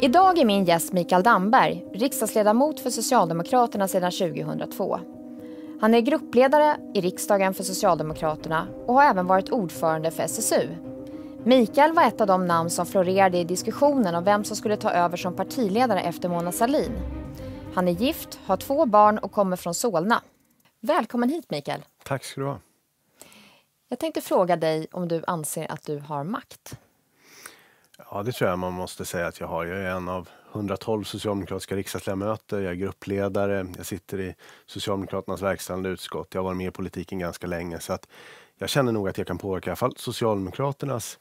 Idag är min gäst Mikael Damberg, riksdagsledamot för Socialdemokraterna sedan 2002. Han är gruppledare i riksdagen för Socialdemokraterna och har även varit ordförande för SSU. Mikael var ett av de namn som florerade i diskussionen om vem som skulle ta över som partiledare efter Mona Sahlin. Han är gift, har två barn och kommer från Solna. Välkommen hit Mikael. Tack ska du ha. Jag tänkte fråga dig om du anser att du har makt? Ja, det tror jag man måste säga att jag har. Jag är en av 112 socialdemokratiska riksdagsledamöter, jag är gruppledare, jag sitter i Socialdemokraternas verkställande utskott, jag har varit med i politiken ganska länge så att jag känner nog att jag kan påverka i alla fall Socialdemokraternas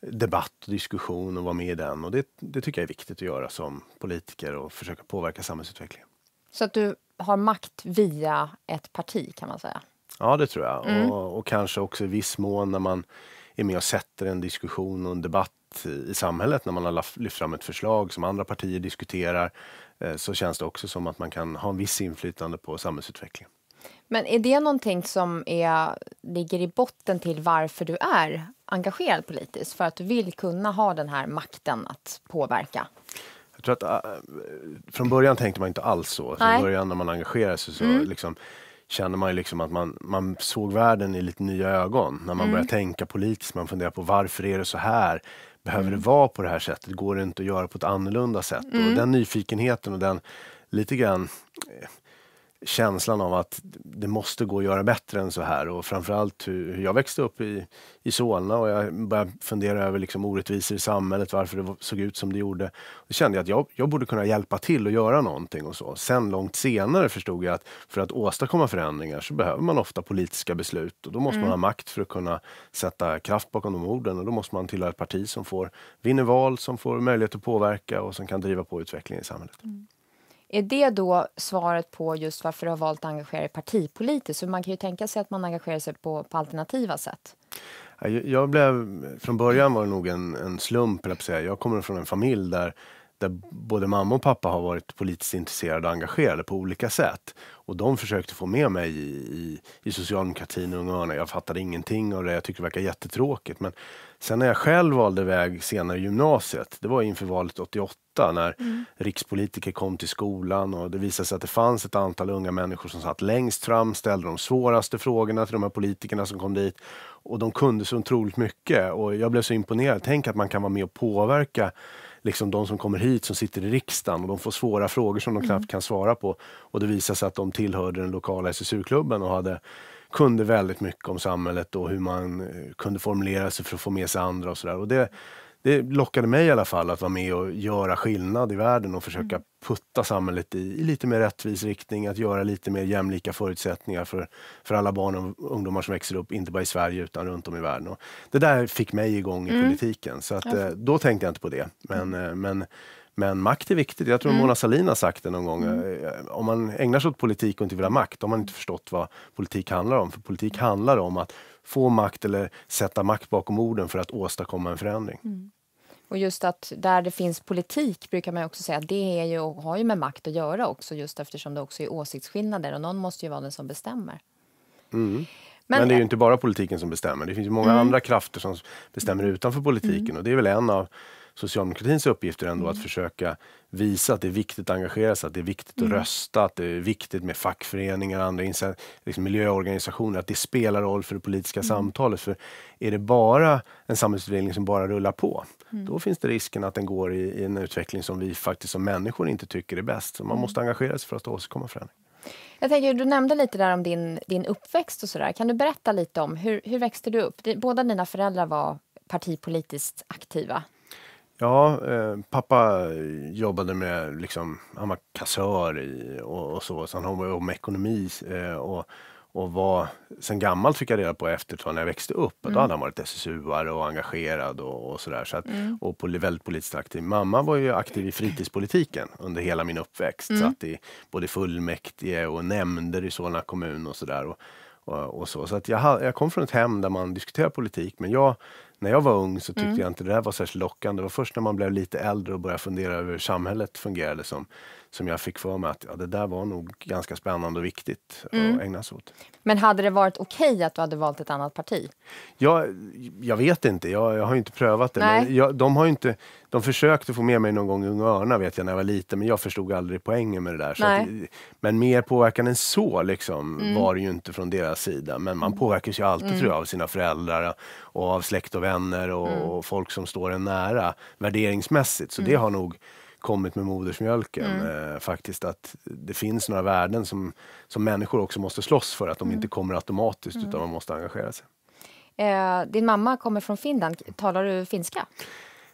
debatt och diskussion och vara med i den. Och det, det tycker jag är viktigt att göra som politiker och försöka påverka samhällsutvecklingen. Så att du har makt via ett parti kan man säga? Ja, det tror jag. Mm. Och, och, kanske också i viss mån när man är med och sätter en diskussion och en debatt i, samhället när man har lyft fram ett förslag som andra partier diskuterar eh, så känns det också som att man kan ha en viss inflytande på samhällsutvecklingen. Men är det någonting som är, ligger i botten till varför du är engagerad politiskt? För att du vill kunna ha den här makten att påverka? Jag tror att äh, från början tänkte man inte alls så. Från Nej. början när man engagerar sig så mm. liksom, känner man ju liksom att man, man såg världen i lite nya ögon. När man mm. börjar tänka politiskt, man funderar på varför är det så här? Behöver mm. det vara på det här sättet? Går det inte att göra på ett annorlunda sätt? Mm. Och den nyfikenheten och den lite grann eh, känslan av att det måste gå att göra bättre än så här och framförallt hur jag växte upp i, i Solna och jag började fundera över liksom orättvisor i samhället, varför det såg ut som det gjorde. Då kände jag att jag, jag borde kunna hjälpa till och göra någonting och så. Sen långt senare förstod jag att för att åstadkomma förändringar så behöver man ofta politiska beslut och då måste mm. man ha makt för att kunna sätta kraft bakom de orden och då måste man tillhöra ett parti som får, vinner val, som får möjlighet att påverka och som kan driva på utvecklingen i samhället. Mm. Är det då svaret på just varför du har valt att engagera dig partipolitiskt? man kan ju tänka sig att man engagerar sig på, på alternativa sätt. Jag blev, från början var det nog en, en slump, eller säga. Jag kommer från en familj där, där både mamma och pappa har varit politiskt intresserade och engagerade på olika sätt. Och de försökte få med mig i, i, i socialdemokratin och Unga Örnar. Jag fattade ingenting av det. Jag tyckte det verkade jättetråkigt. Men Sen när jag själv valde väg senare i gymnasiet, det var inför valet 88 när mm. rikspolitiker kom till skolan och det visade sig att det fanns ett antal unga människor som satt längst fram, ställde de svåraste frågorna till de här politikerna som kom dit. Och de kunde så otroligt mycket och jag blev så imponerad. Tänk att man kan vara med och påverka liksom de som kommer hit som sitter i riksdagen och de får svåra frågor som de knappt mm. kan svara på. Och det visade sig att de tillhörde den lokala SSU-klubben och hade kunde väldigt mycket om samhället och hur man eh, kunde formulera sig för att få med sig andra och sådär. Och det, det lockade mig i alla fall att vara med och göra skillnad i världen och försöka mm. putta samhället i, i lite mer rättvis riktning, att göra lite mer jämlika förutsättningar för, för alla barn och ungdomar som växer upp, inte bara i Sverige utan runt om i världen. Och det där fick mig igång i mm. politiken, så att, eh, då tänkte jag inte på det. Men, mm. eh, men men makt är viktigt. Jag tror mm. Mona Sahlin har sagt det någon gång. Mm. Eh, om man ägnar sig åt politik och inte vill ha makt, då har man inte förstått vad politik handlar om. För politik handlar om att få makt eller sätta makt bakom orden för att åstadkomma en förändring. Mm. Och just att där det finns politik brukar man också säga att det är ju, har ju med makt att göra också just eftersom det också är åsiktsskillnader och någon måste ju vara den som bestämmer. Mm. Men, Men, det är ju inte bara politiken som bestämmer. Det finns ju många mm. andra krafter som bestämmer utanför mm. politiken. Mm. Och det är väl en av socialdemokratins uppgifter ändå mm. att försöka visa att det är viktigt att engagera sig, att det är viktigt mm. att rösta, att det är viktigt med fackföreningar och andra liksom miljöorganisationer, att det spelar roll för det politiska mm. samtalet. För är det bara en samhällsutveckling som bara rullar på, mm. då finns det risken att den går i, i, en utveckling som vi faktiskt som människor inte tycker är bäst. Så man mm. måste engagera sig för att åstadkomma förändring. Jag tänker, du nämnde lite där om din, din uppväxt och sådär. Kan du berätta lite om hur, hur växte du upp? Båda dina föräldrar var partipolitiskt aktiva Ja, eh, pappa jobbade med, liksom, han var kassör i, och, och, så, så han håller med ekonomi eh, och, och var, sen gammalt fick jag reda på efter när jag växte upp, mm. då hade han varit SSU-are och engagerad och, och sådär. Så mm. Och på, väldigt politiskt aktiv. Mamma var ju aktiv i fritidspolitiken under hela min uppväxt. Mm. Satt i både fullmäktige och nämnder i Solna kommun och sådär. Och, och, och, så. Så att jag, jag kom från ett hem där man diskuterade politik, men jag när jag var ung så tyckte mm. jag inte det där var särskilt lockande. Det var först när man blev lite äldre och började fundera över hur samhället fungerade som som jag fick för mig att ja, det där var nog ganska spännande och viktigt mm. att ägna sig åt. Men hade det varit okej okay att du hade valt ett annat parti? Ja, jag vet inte, jag, jag har inte prövat det. Men jag, de, har inte, de försökte få med mig någon gång i Unga Örnar vet jag när jag var liten, men jag förstod aldrig poängen med det där. Att, men mer påverkan än så liksom, mm. var det ju inte från deras sida. Men man mm. påverkas ju alltid mm. tror jag av sina föräldrar och av släkt och vänner och, och mm. folk som står en nära värderingsmässigt. Så det mm. har nog kommit med modersmjölken. Mm. Eh, faktiskt att det finns några värden som, som människor också måste slåss för, att de mm. inte kommer automatiskt mm. utan man måste engagera sig. Eh, din mamma kommer från Finland. Talar du finska?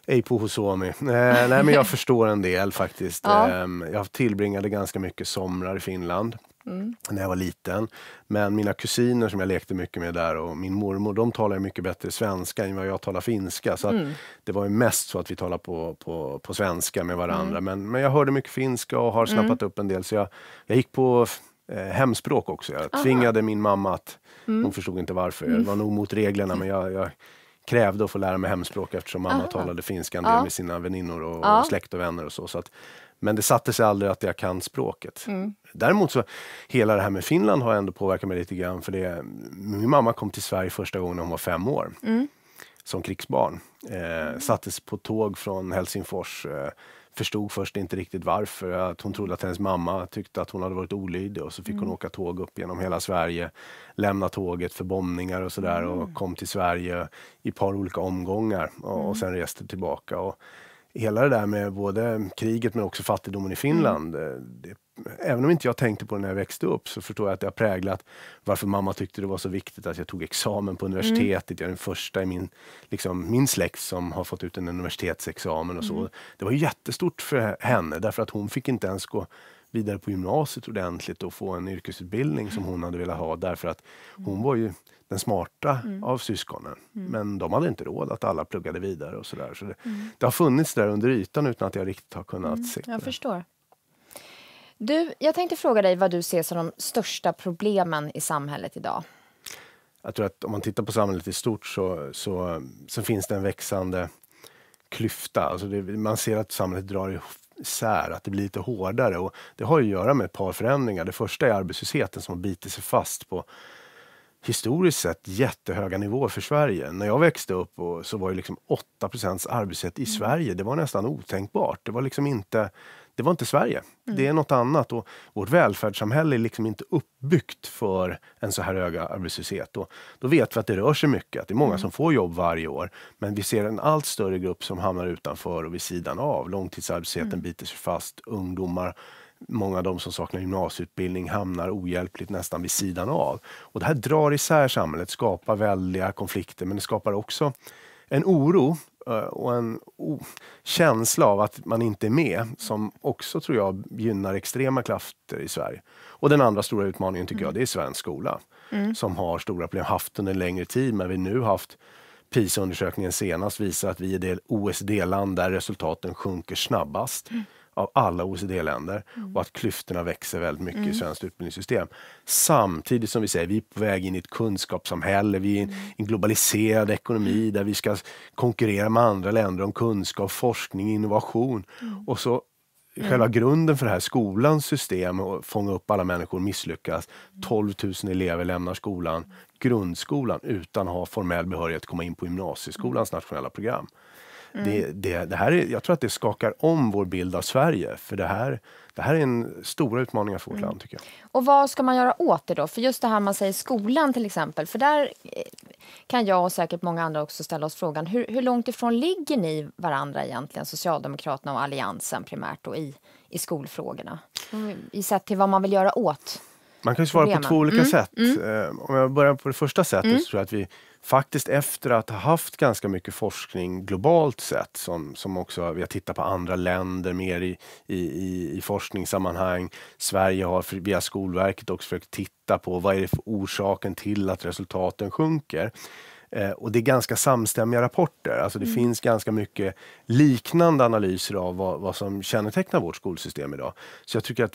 Ej på Hosomi. Eh, nej, men jag förstår en del faktiskt. Ja. Eh, jag tillbringade ganska mycket somrar i Finland mm. när jag var liten. Men mina kusiner som jag lekte mycket med där och min mormor, de talar mycket bättre svenska än vad jag talar finska. Så mm. det var ju mest så att vi talade på, på, på svenska med varandra. Mm. Men, men jag hörde mycket finska och har mm. snappat upp en del. Så jag, jag gick på eh, hemspråk också. Jag Aha. tvingade min mamma att, mm. hon förstod inte varför, mm. det var nog mot reglerna men jag, jag krävde att få lära mig hemspråk eftersom mamma Aha. talade finska en del ja. med sina väninnor och ja. släkt och vänner och så. så att men det satte sig aldrig att jag kan språket. Mm. Däremot så, hela det här med Finland har ändå påverkat mig lite grann. För det, min mamma kom till Sverige första gången när hon var fem år. Mm. Som krigsbarn. Eh, mm. sattes på tåg från Helsingfors. Eh, förstod först inte riktigt varför. Att hon trodde att hennes mamma tyckte att hon hade varit olydig och så fick mm. hon åka tåg upp genom hela Sverige. Lämna tåget för bombningar och sådär mm. och kom till Sverige i ett par olika omgångar och, mm. och sen reste tillbaka. Och hela det där med både kriget men också fattigdomen i mm. Finland. Mm. Det, även om inte jag tänkte på det när jag växte upp så förstår jag att det har präglat varför mamma tyckte det var så viktigt att jag tog examen på mm. universitetet. Mm. Jag är den första i min, liksom, min släkt som har fått ut en universitetsexamen och så. Mm. Det var jättestort för henne därför att hon fick inte ens gå vidare på gymnasiet ordentligt och få en yrkesutbildning som hon hade velat ha därför att hon mm. var ju den smarta mm. av syskonen. Mm. Men de hade inte råd att alla pluggade vidare och sådär. Så det, mm. det har funnits där under ytan utan att jag riktigt har kunnat mm, se Jag det. förstår. Du, jag tänkte fråga dig vad du ser som de största problemen i samhället idag? Jag tror att om man tittar på samhället i stort så, så, så finns det en växande klyfta. Alltså det, man ser att samhället drar isär, att det blir lite hårdare. Och det har ju att göra med ett par förändringar. Det första är arbetslösheten som har bitit sig fast på historiskt sett jättehöga nivåer för Sverige. När jag växte upp och så var ju liksom 8 arbetslöshet i mm. Sverige. Det var nästan otänkbart. Det var liksom inte det var inte Sverige. Mm. Det är något annat och vårt välfärdssamhälle är liksom inte uppbyggt för en så här hög arbetslöshet. Och då vet vi att det rör sig mycket, att det är många mm. som får jobb varje år. Men vi ser en allt större grupp som hamnar utanför och vid sidan av. Långtidsarbetslösheten mm. biter sig fast, ungdomar Många av de som saknar gymnasieutbildning hamnar ohjälpligt nästan vid sidan av. Och det här drar isär samhället, skapar väldiga konflikter men det skapar också en oro Eh, och en oh, känsla av att man inte är med som också tror jag gynnar extrema krafter i Sverige. Och den andra stora utmaningen tycker mm. jag det är svensk skola mm. som har stora problem, haft under en längre tid men vi nu haft PISA-undersökningen senast visar att vi är det oecd land där resultaten sjunker snabbast. Mm av alla OECD-länder mm. och att klyftorna växer väldigt mycket mm. i svenskt utbildningssystem. Samtidigt som vi säger vi är på väg in i ett kunskapssamhälle, vi är i en, mm. en globaliserad ekonomi där vi ska konkurrera med andra länder om kunskap, forskning, innovation. Mm. Och så mm. själva grunden för det här, skolans system att fånga upp alla människor misslyckas. 12 000 elever lämnar skolan, grundskolan, utan att ha formell behörighet att komma in på gymnasieskolans nationella program. Mm. Det, det, det, här är, jag tror att det skakar om vår bild av Sverige. För det här, det här är en stora utmaningar för vårt mm. land tycker jag. Och vad ska man göra åt det då? För just det här man säger skolan till exempel. För där eh, kan jag och säkert många andra också ställa oss frågan. Hur, hur långt ifrån ligger ni varandra egentligen? Socialdemokraterna och Alliansen primärt då i, i skolfrågorna? I sätt till vad man vill göra åt man kan svara på två olika mm, sätt. Mm. Eh, om jag börjar på det första sättet mm. så tror jag att vi, faktiskt efter att ha haft ganska mycket forskning globalt sett, som, som också vi har tittat på andra länder mer i, i, i forskningssammanhang. Sverige har via Skolverket också försökt titta på vad är det för orsaken till att resultaten sjunker. Eh, och det är ganska samstämmiga rapporter. Alltså det mm. finns ganska mycket liknande analyser av vad, vad som kännetecknar vårt skolsystem idag. Så jag tycker att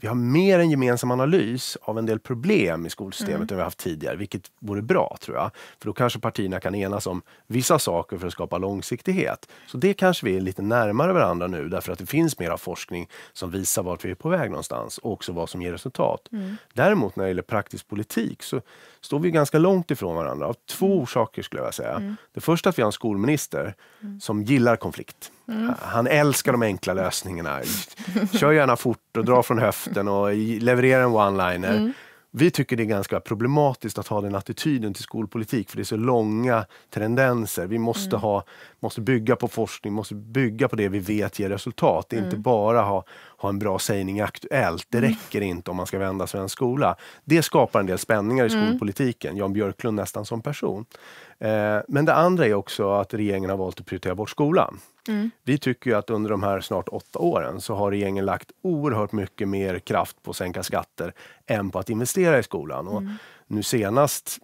vi har mer en gemensam analys av en del problem i skolsystemet mm. än vi haft tidigare, vilket vore bra tror jag. För då kanske partierna kan enas om vissa saker för att skapa långsiktighet. Så det kanske vi är lite närmare varandra nu därför att det finns mer forskning som visar vart vi är på väg någonstans och också vad som ger resultat. Mm. Däremot när det gäller praktisk politik så, står vi ganska långt ifrån varandra av två mm. orsaker skulle jag säga. Mm. Det första är att vi har en skolminister mm. som gillar konflikt. Mm. Han älskar de enkla lösningarna. Kör gärna fort och dra från höften och leverera en one-liner. Mm. Vi tycker det är ganska problematiskt att ha den attityden till skolpolitik för det är så långa tendenser. Vi måste, mm. ha, måste bygga på forskning, måste bygga på det vi vet ger resultat. Det inte bara ha ha en bra sägning aktuellt. Det mm. räcker inte om man ska vända svensk skola. Det skapar en del spänningar i mm. skolpolitiken, Jan Björklund nästan som person. Eh, men det andra är också att regeringen har valt att prioritera bort skolan. Mm. Vi tycker att under de här snart åtta åren så har regeringen lagt oerhört mycket mer kraft på att sänka skatter än på att investera i skolan. Mm. Nu senast,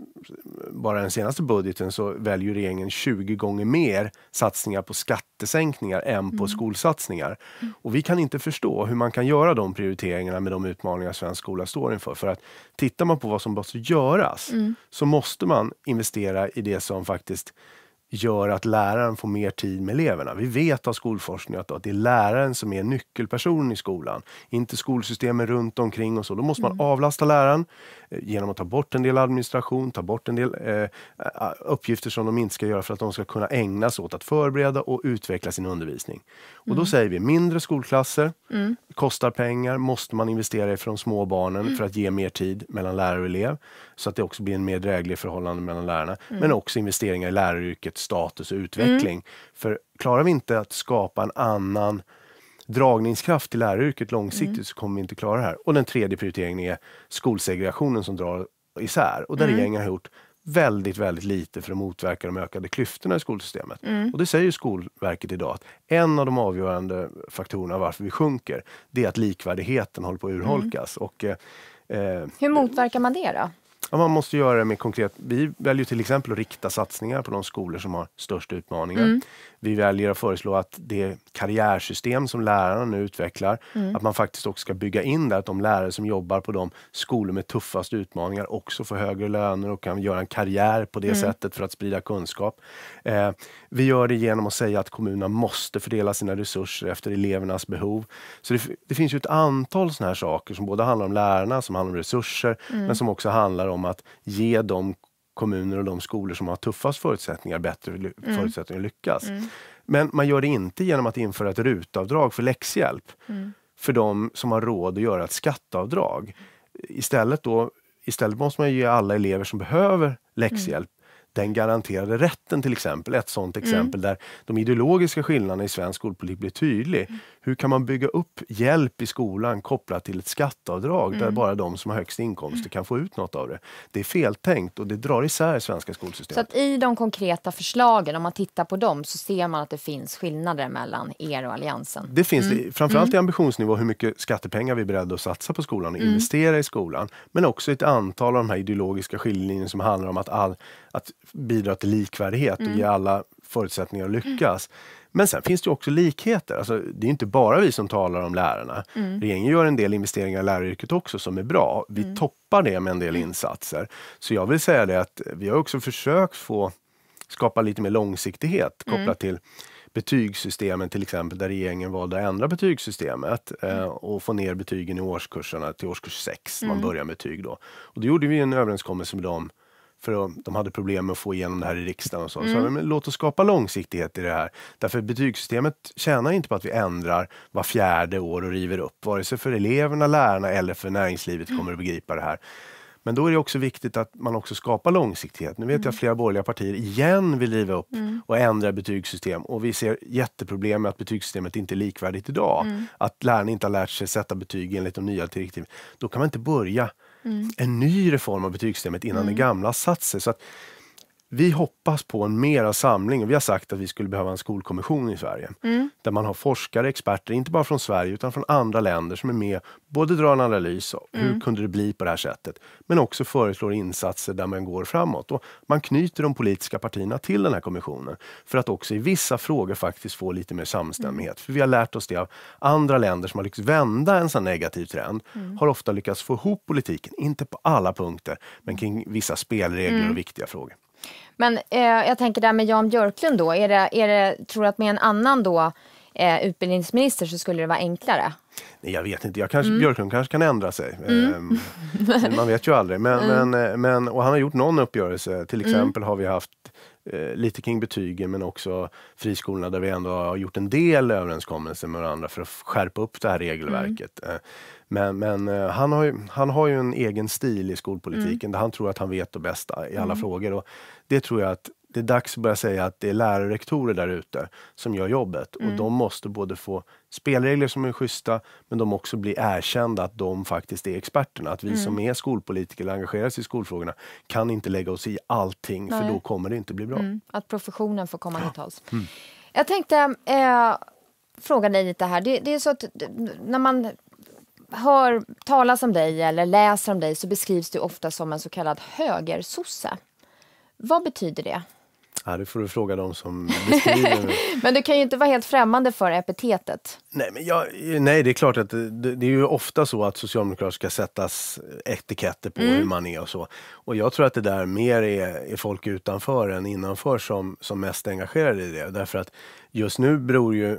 bara den senaste budgeten, så väljer regeringen 20 gånger mer satsningar på skattesänkningar än mm. på skolsatsningar. Mm. Och vi kan inte förstå hur man kan göra de prioriteringarna med de utmaningar svensk skola står inför. För att tittar man på vad som måste göras mm. så måste man investera i det som faktiskt gör att läraren får mer tid med eleverna. Vi vet av skolforskning att, det är läraren som är nyckelpersonen i skolan, inte skolsystemen runt omkring och så. Då måste man mm. avlasta läraren eh, genom att ta bort en del administration, ta bort en del eh, uppgifter som de inte ska göra för att de ska kunna ägna sig åt att förbereda och utveckla sin undervisning. Och mm. då säger vi mindre skolklasser, mm. kostar pengar, måste man investera i för de små barnen mm. för att ge mer tid mellan lärare och elev så att det också blir en mer dräglig förhållande mellan lärarna. Mm. Men också investeringar i läraryrket rätt status och utveckling. Mm. För klarar vi inte att skapa en annan dragningskraft till läraryrket långsiktigt mm. så kommer vi inte klara det här. Och den tredje prioriteringen är skolsegregationen som drar isär. Och där mm. regeringen har gjort väldigt, väldigt lite för att motverka de ökade klyftorna i skolsystemet. Mm. Och det säger Skolverket idag att en av de avgörande faktorerna varför vi sjunker, det är att likvärdigheten håller på att urholkas. Mm. Och, eh, eh Hur motverkar man det då? Ja, man måste göra det mer konkret. Vi väljer till exempel att rikta satsningar på de skolor som har störst utmaningar. Mm vi väljer att föreslå att det karriärsystem som lärarna nu utvecklar, mm. att man faktiskt också ska bygga in där att de lärare som jobbar på de skolor med tuffast utmaningar också får högre löner och kan göra en karriär på det mm. sättet för att sprida kunskap. Eh, vi gör det genom att säga att kommunerna måste fördela sina resurser efter elevernas behov. Så det, det finns ju ett antal sådana här saker som både handlar om lärarna, som handlar om resurser, mm. men som också handlar om att ge de kommuner och de skolor som har tuffast förutsättningar bättre mm. förutsättningar att lyckas. Mm. Men man gör det inte genom att införa ett rutavdrag för läxhjälp mm. för de som har råd att göra ett skatteavdrag. Istället, då, istället måste man ge alla elever som behöver läxhjälp mm. den garanterade rätten till exempel. Ett sådant mm. exempel där de ideologiska skillnaderna i svensk skolpolitik blir tydlig. Mm hur kan man bygga upp hjälp i skolan kopplat till ett skatteavdrag mm. där bara de som har högst inkomster kan få ut något av det. Det är feltänkt och det drar isär svenska skolsystemet. Så i de konkreta förslagen, om man tittar på dem, så ser man att det finns skillnader mellan er och Alliansen? Det finns mm. det, framförallt mm. i ambitionsnivå hur mycket skattepengar vi är beredda att satsa på skolan och mm. investera i skolan. Men också ett antal av de här ideologiska skiljelinjerna som handlar om att, all, att bidra till likvärdighet och mm. ge alla förutsättningar att lyckas. Men sen finns det också likheter. Alltså, det är inte bara vi som talar om lärarna. Mm. Regeringen gör en del investeringar i läraryrket också som är bra. Vi mm. toppar det med en del insatser. Så jag vill säga det att vi har också försökt få skapa lite mer långsiktighet mm. kopplat mm. till betygssystemen till exempel, där regeringen valde att ändra betygssystemet eh, mm. och få ner betygen i årskurserna till årskurs 6, mm. man börjar med betyg då. Och då gjorde vi en överenskommelse med dem för de hade problem med att få igenom det här i riksdagen. Och så. Mm. så men, låt oss skapa långsiktighet i det här. Därför betygssystemet tjänar inte på att vi ändrar var fjärde år och river upp. Vare sig för eleverna, lärarna eller för näringslivet kommer att begripa det här. Men då är det också viktigt att man också skapar långsiktighet. Nu vet jag att mm. flera borgerliga partier igen vill riva upp mm. och ändra betygssystem och vi ser jätteproblem med att betygssystemet inte är likvärdigt idag. Mm. Att lärarna inte har lärt sig sätta betyg enligt de nya direktiven. Då kan man inte börja en ny reform av betygssystemet innan mm. det gamla satt sig. Så att vi hoppas på en mera samling och vi har sagt att vi skulle behöva en skolkommission i Sverige. Mm. Där man har forskare, experter, inte bara från Sverige utan från andra länder som är med, både drar en analys, av mm. hur kunde det bli på det här sättet? Men också föreslår insatser där man går framåt. Och man knyter de politiska partierna till den här kommissionen för att också i vissa frågor faktiskt få lite mer samstämmighet. Mm. För vi har lärt oss det av andra länder som har lyckats vända en sån negativ trend, mm. har ofta lyckats få ihop politiken, inte på alla punkter, men kring vissa spelregler mm. och viktiga frågor. Men eh, jag tänker där med Jan Björklund då. Är det, är det, tror du att med en annan då, eh, utbildningsminister så skulle det vara enklare? Nej, jag vet inte. Jag kanske, mm. Björklund kanske kan ändra sig. Mm. Ehm, man vet ju aldrig. Men, mm. men, eh, men, och han har gjort någon uppgörelse. Till mm. exempel har vi haft eh, lite kring betygen men också friskolorna där vi ändå har gjort en del överenskommelser med varandra för att skärpa upp det här regelverket. Ehm, men, men eh, han, har ju, han har ju en egen stil i skolpolitiken mm. där han tror att han vet det bästa i alla mm. frågor. Och det tror jag att det är dags att börja säga att det är lärare och rektorer där ute som gör jobbet. Mm. Och de måste både få spelregler som är schyssta, men de också bli erkända att de faktiskt är experterna. Att vi mm. som är skolpolitiker eller engagerar oss i skolfrågorna kan inte lägga oss i allting, Nej. för då kommer det inte bli bra. Mm. Att professionen får komma till tals. Mm. Jag tänkte eh, fråga dig lite här. Det, det är så att när man hör talas om dig eller läser om dig så beskrivs du ofta som en så kallad högersosse. Vad betyder det? Ja, det får du fråga dem som beskriver. men du kan ju inte vara helt främmande för epitetet. Nej, men jag, nej det är klart att det, det är ju ofta så att socialdemokrater ska sättas etiketter på mm. hur man är och så. Och jag tror att det där mer är, är folk utanför än innanför som, som mest engagerade i det. Därför att just nu beror ju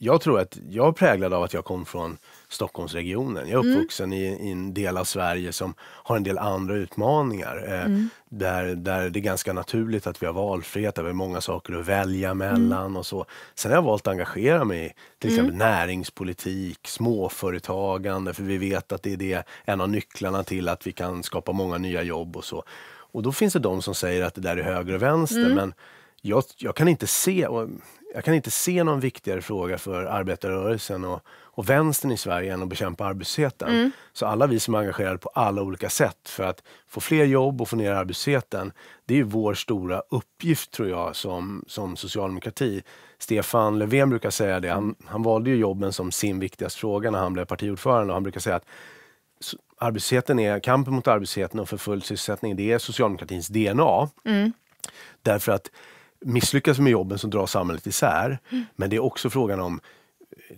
jag tror att jag är präglad av att jag kom från Stockholmsregionen. Jag är mm. uppvuxen mm. i, i, en del av Sverige som har en del andra utmaningar. Eh, mm. där, där det är ganska naturligt att vi har valfrihet, där vi har många saker att välja mm. mellan mm. och så. Sen har jag valt att engagera mig i till exempel mm. näringspolitik, småföretagande, för vi vet att det är det, en av nycklarna till att vi kan skapa många nya jobb och så. Och då finns det de som säger att det där är höger och vänster, men jag, jag, kan inte se, jag kan inte se någon viktigare fråga för arbetarrörelsen och, och vänstern i Sverige än att bekämpa arbetslösheten. Mm. Så alla vi som är engagerade på alla olika sätt för att få fler jobb och få ner arbetslösheten, det är vår stora uppgift tror jag som, som socialdemokrati. Stefan Löfven brukar säga det, han, han valde ju jobben som sin viktigaste fråga när han blev partiordförande och han brukar säga att arbetslösheten är, kampen mot arbetslösheten och för full sysselsättning, det är socialdemokratins DNA. Mm. Därför att misslyckas med jobben så drar samhället isär. Mm. Men det är också frågan om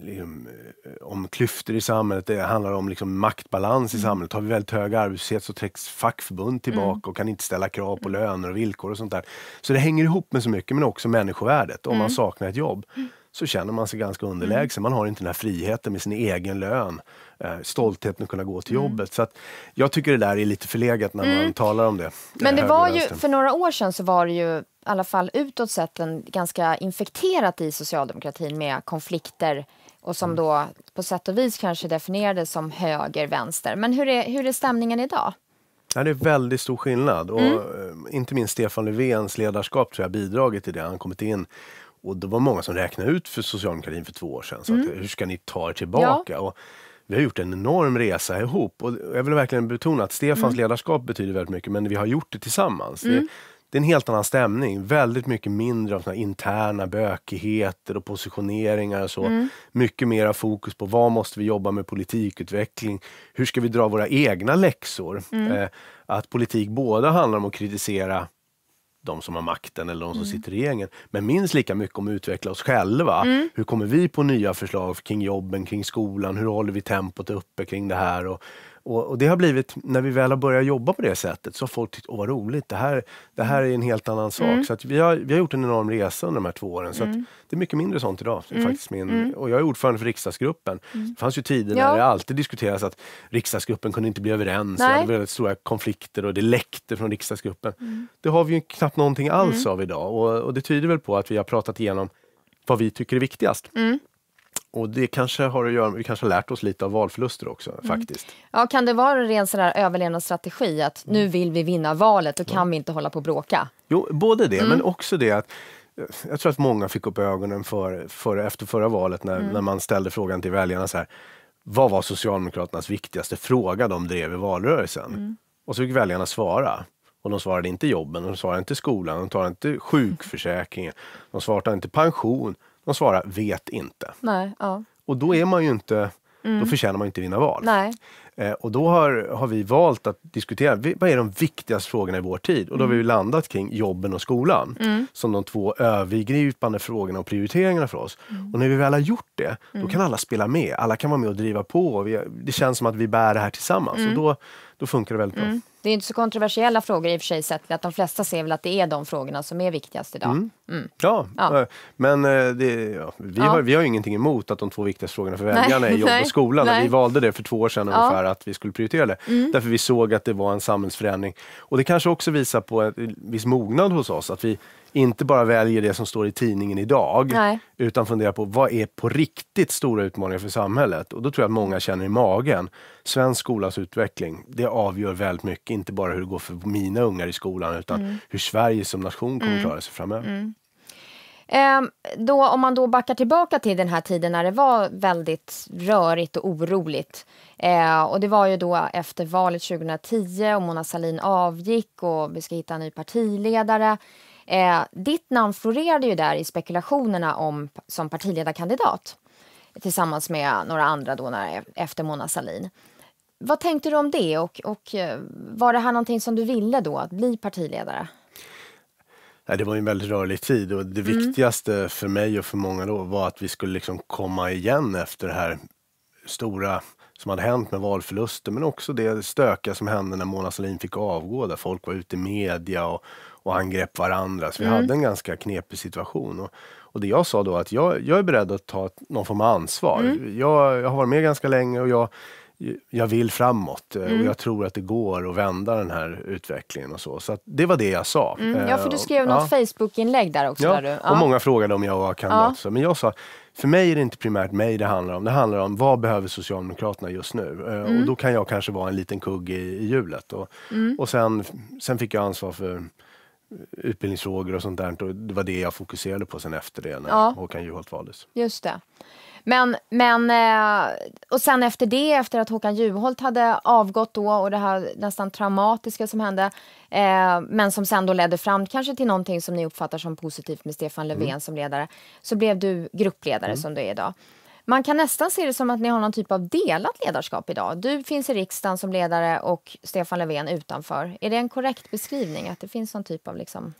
liksom, eh, om klyftor i samhället, det handlar om liksom maktbalans i mm. samhället. Har vi väldigt hög arbetslöshet så träcks fackförbund mm. tillbaka mm. och kan inte ställa krav på löner och villkor och sånt där. Så det hänger ihop med så mycket, men också människovärdet om mm. man saknar ett jobb. Mm så känner man sig ganska mm. underlägsen. Man har inte den här friheten med sin egen lön, eh, stoltheten att kunna gå till mm. jobbet. Så att jag tycker det där är lite förlegat när mm. man talar om det. Eh, Men det var ju, för några år sedan så var det ju i alla fall utåt sett en, ganska infekterat i socialdemokratin med konflikter och som mm. då på sätt och vis kanske definierades som höger, vänster. Men hur är, hur är stämningen idag? Ja, det är väldigt stor skillnad och mm. eh, inte minst Stefan Löfvens ledarskap tror jag bidragit till det. Han kommit in och det var många som räknade ut för socialdemokratin för två år sedan. Så mm. att, hur ska ni ta er tillbaka? Ja. Och vi har gjort en enorm resa ihop. Och jag vill verkligen betona att Stefans mm. ledarskap betyder väldigt mycket, men vi har gjort det tillsammans. Mm. Det, det, är en helt annan stämning. Väldigt mycket mindre av såna interna bökigheter och positioneringar. Och så. Mm. Mycket mera fokus på vad måste vi jobba med politikutveckling? Hur ska vi dra våra egna läxor? Mm. Eh, att politik både handlar om att kritisera de som har makten eller de som mm. sitter i regeringen. Men minst lika mycket om att utveckla oss själva. Mm. Hur kommer vi på nya förslag kring jobben, kring skolan? Hur håller vi tempot uppe kring det här? Och och, och, det har blivit, när vi väl har börjat jobba på det sättet, så har folk tyckt, åh vad roligt, det här, det här är en helt annan sak. Mm. Så vi, har, vi har gjort en enorm resa under de här två åren. Så mm. det är mycket mindre sånt idag. Mm. Faktiskt min, mm. Och jag är ordförande för riksdagsgruppen. Mm. Det fanns ju tider ja. när det alltid diskuterades att riksdagsgruppen kunde inte bli överens. Det var väldigt stora konflikter och det läckte från riksdagsgruppen. Mm. Det har vi ju knappt någonting alls av idag. Och, och, det tyder väl på att vi har pratat igenom vad vi tycker är viktigast. Och det kanske har att göra med, vi kanske har lärt oss lite av valförluster också mm. faktiskt. Ja, kan det vara en ren sån överlevnadsstrategi att mm. nu vill vi vinna valet och kan vi inte hålla på och bråka? Jo, både det, men mm. också det att eh, jag tror att många fick upp ögonen för, för efter förra valet när, mm. när man ställde frågan till väljarna så här, vad var Socialdemokraternas viktigaste fråga de drev i valrörelsen? Mm. Och så fick väljarna svara. Och de svarade inte jobben, de svarade inte skolan, de svarade inte sjukförsäkringen, de svarade inte pension. De svarar vet inte. Nej, ja. Och då är man ju inte Mm. Då förtjänar man inte vinna val. Eh, och då har, har vi valt att diskutera vad är de viktigaste frågorna i vår tid? Och då har vi mm. landat kring jobben och skolan mm. som de två övergripande frågorna och prioriteringarna för oss. Mm. Och när vi väl har gjort det, då mm. kan alla spela med. Alla kan vara med och driva på. Och vi, det känns som att vi bär det här tillsammans. Och mm. då, då funkar det väldigt bra. Det är inte så kontroversiella frågor i och för sig sett att de flesta ser väl att det är de frågorna som är viktigast idag. Mm. Mm. Ja, ja, eh, men eh, det, ja, vi, ja. Har, vi har ju ingenting emot att de två viktigaste frågorna för väljarna Nej. är jobb och skola, Nej. Vi valde det för två år sedan ja. ungefär att vi skulle prioritera det. Mm. Därför vi såg att det var en samhällsförändring. Och det kanske också visar på en viss mognad hos oss att vi inte bara väljer det som står i tidningen idag, Nej. utan funderar på vad är på riktigt stora utmaningar för samhället? Och då tror jag att många känner i magen, svensk skolas utveckling, det avgör väldigt mycket, inte bara hur det går för mina ungar i skolan, utan mm. hur Sverige som nation kommer mm. klara sig framöver. Mm. Ehm, då, om man då backar tillbaka till den här tiden när det var väldigt rörigt och oroligt. Eh, och det var ju då efter valet 2010 och Mona Sahlin avgick och vi ska hitta en ny partiledare. Eh, ditt namn florerade ju där i spekulationerna om, som partiledarkandidat tillsammans med några andra då när, efter Mona Sahlin. Vad tänkte du om det och, och eh, var det här någonting som du ville då, att bli partiledare? Det var en väldigt rörlig tid och det mm. viktigaste för mig och för många då var att vi skulle liksom komma igen efter det här stora som hade hänt med valförlusten men också det stöka som hände när Mona Sahlin fick avgå, där folk var ute i media och och angrep varandra. Så vi mm. hade en ganska knepig situation. Och, och det jag sa då att jag, jag är beredd att ta någon form av ansvar. Mm. Jag, jag har varit med ganska länge och jag, jag vill framåt eh, mm. och jag tror att det går att vända den här utvecklingen och så. Så det var det jag sa. Mm. Ja, för du eh, skrev ja. något Facebook-inlägg där också. Ja. Där du, ja. och många frågade om jag var kandidat. Ja. Men jag sa, för mig är det inte primärt mig det handlar om. Det handlar om vad behöver Socialdemokraterna just nu? Eh, mm. Och då kan jag kanske vara en liten kugg i, i hjulet. Och, mm. och sen, sen fick jag ansvar för utbildningsfrågor och sånt där. Och det var det jag fokuserade på sen efter det när ja. Håkan Juholt valdes. Just det. Men, men, eh, och sen efter det, efter att Håkan Juholt hade avgått då och det här nästan traumatiska som hände, eh, men som sen då ledde fram kanske till någonting som ni uppfattar som positivt med Stefan mm. Löfven mm. som ledare, så blev du gruppledare mm. som du är idag. Man kan nästan se det som att ni har någon typ av delat ledarskap idag. Du finns i riksdagen som ledare och Stefan Löfven utanför. Är det en korrekt beskrivning att det finns någon typ av liksom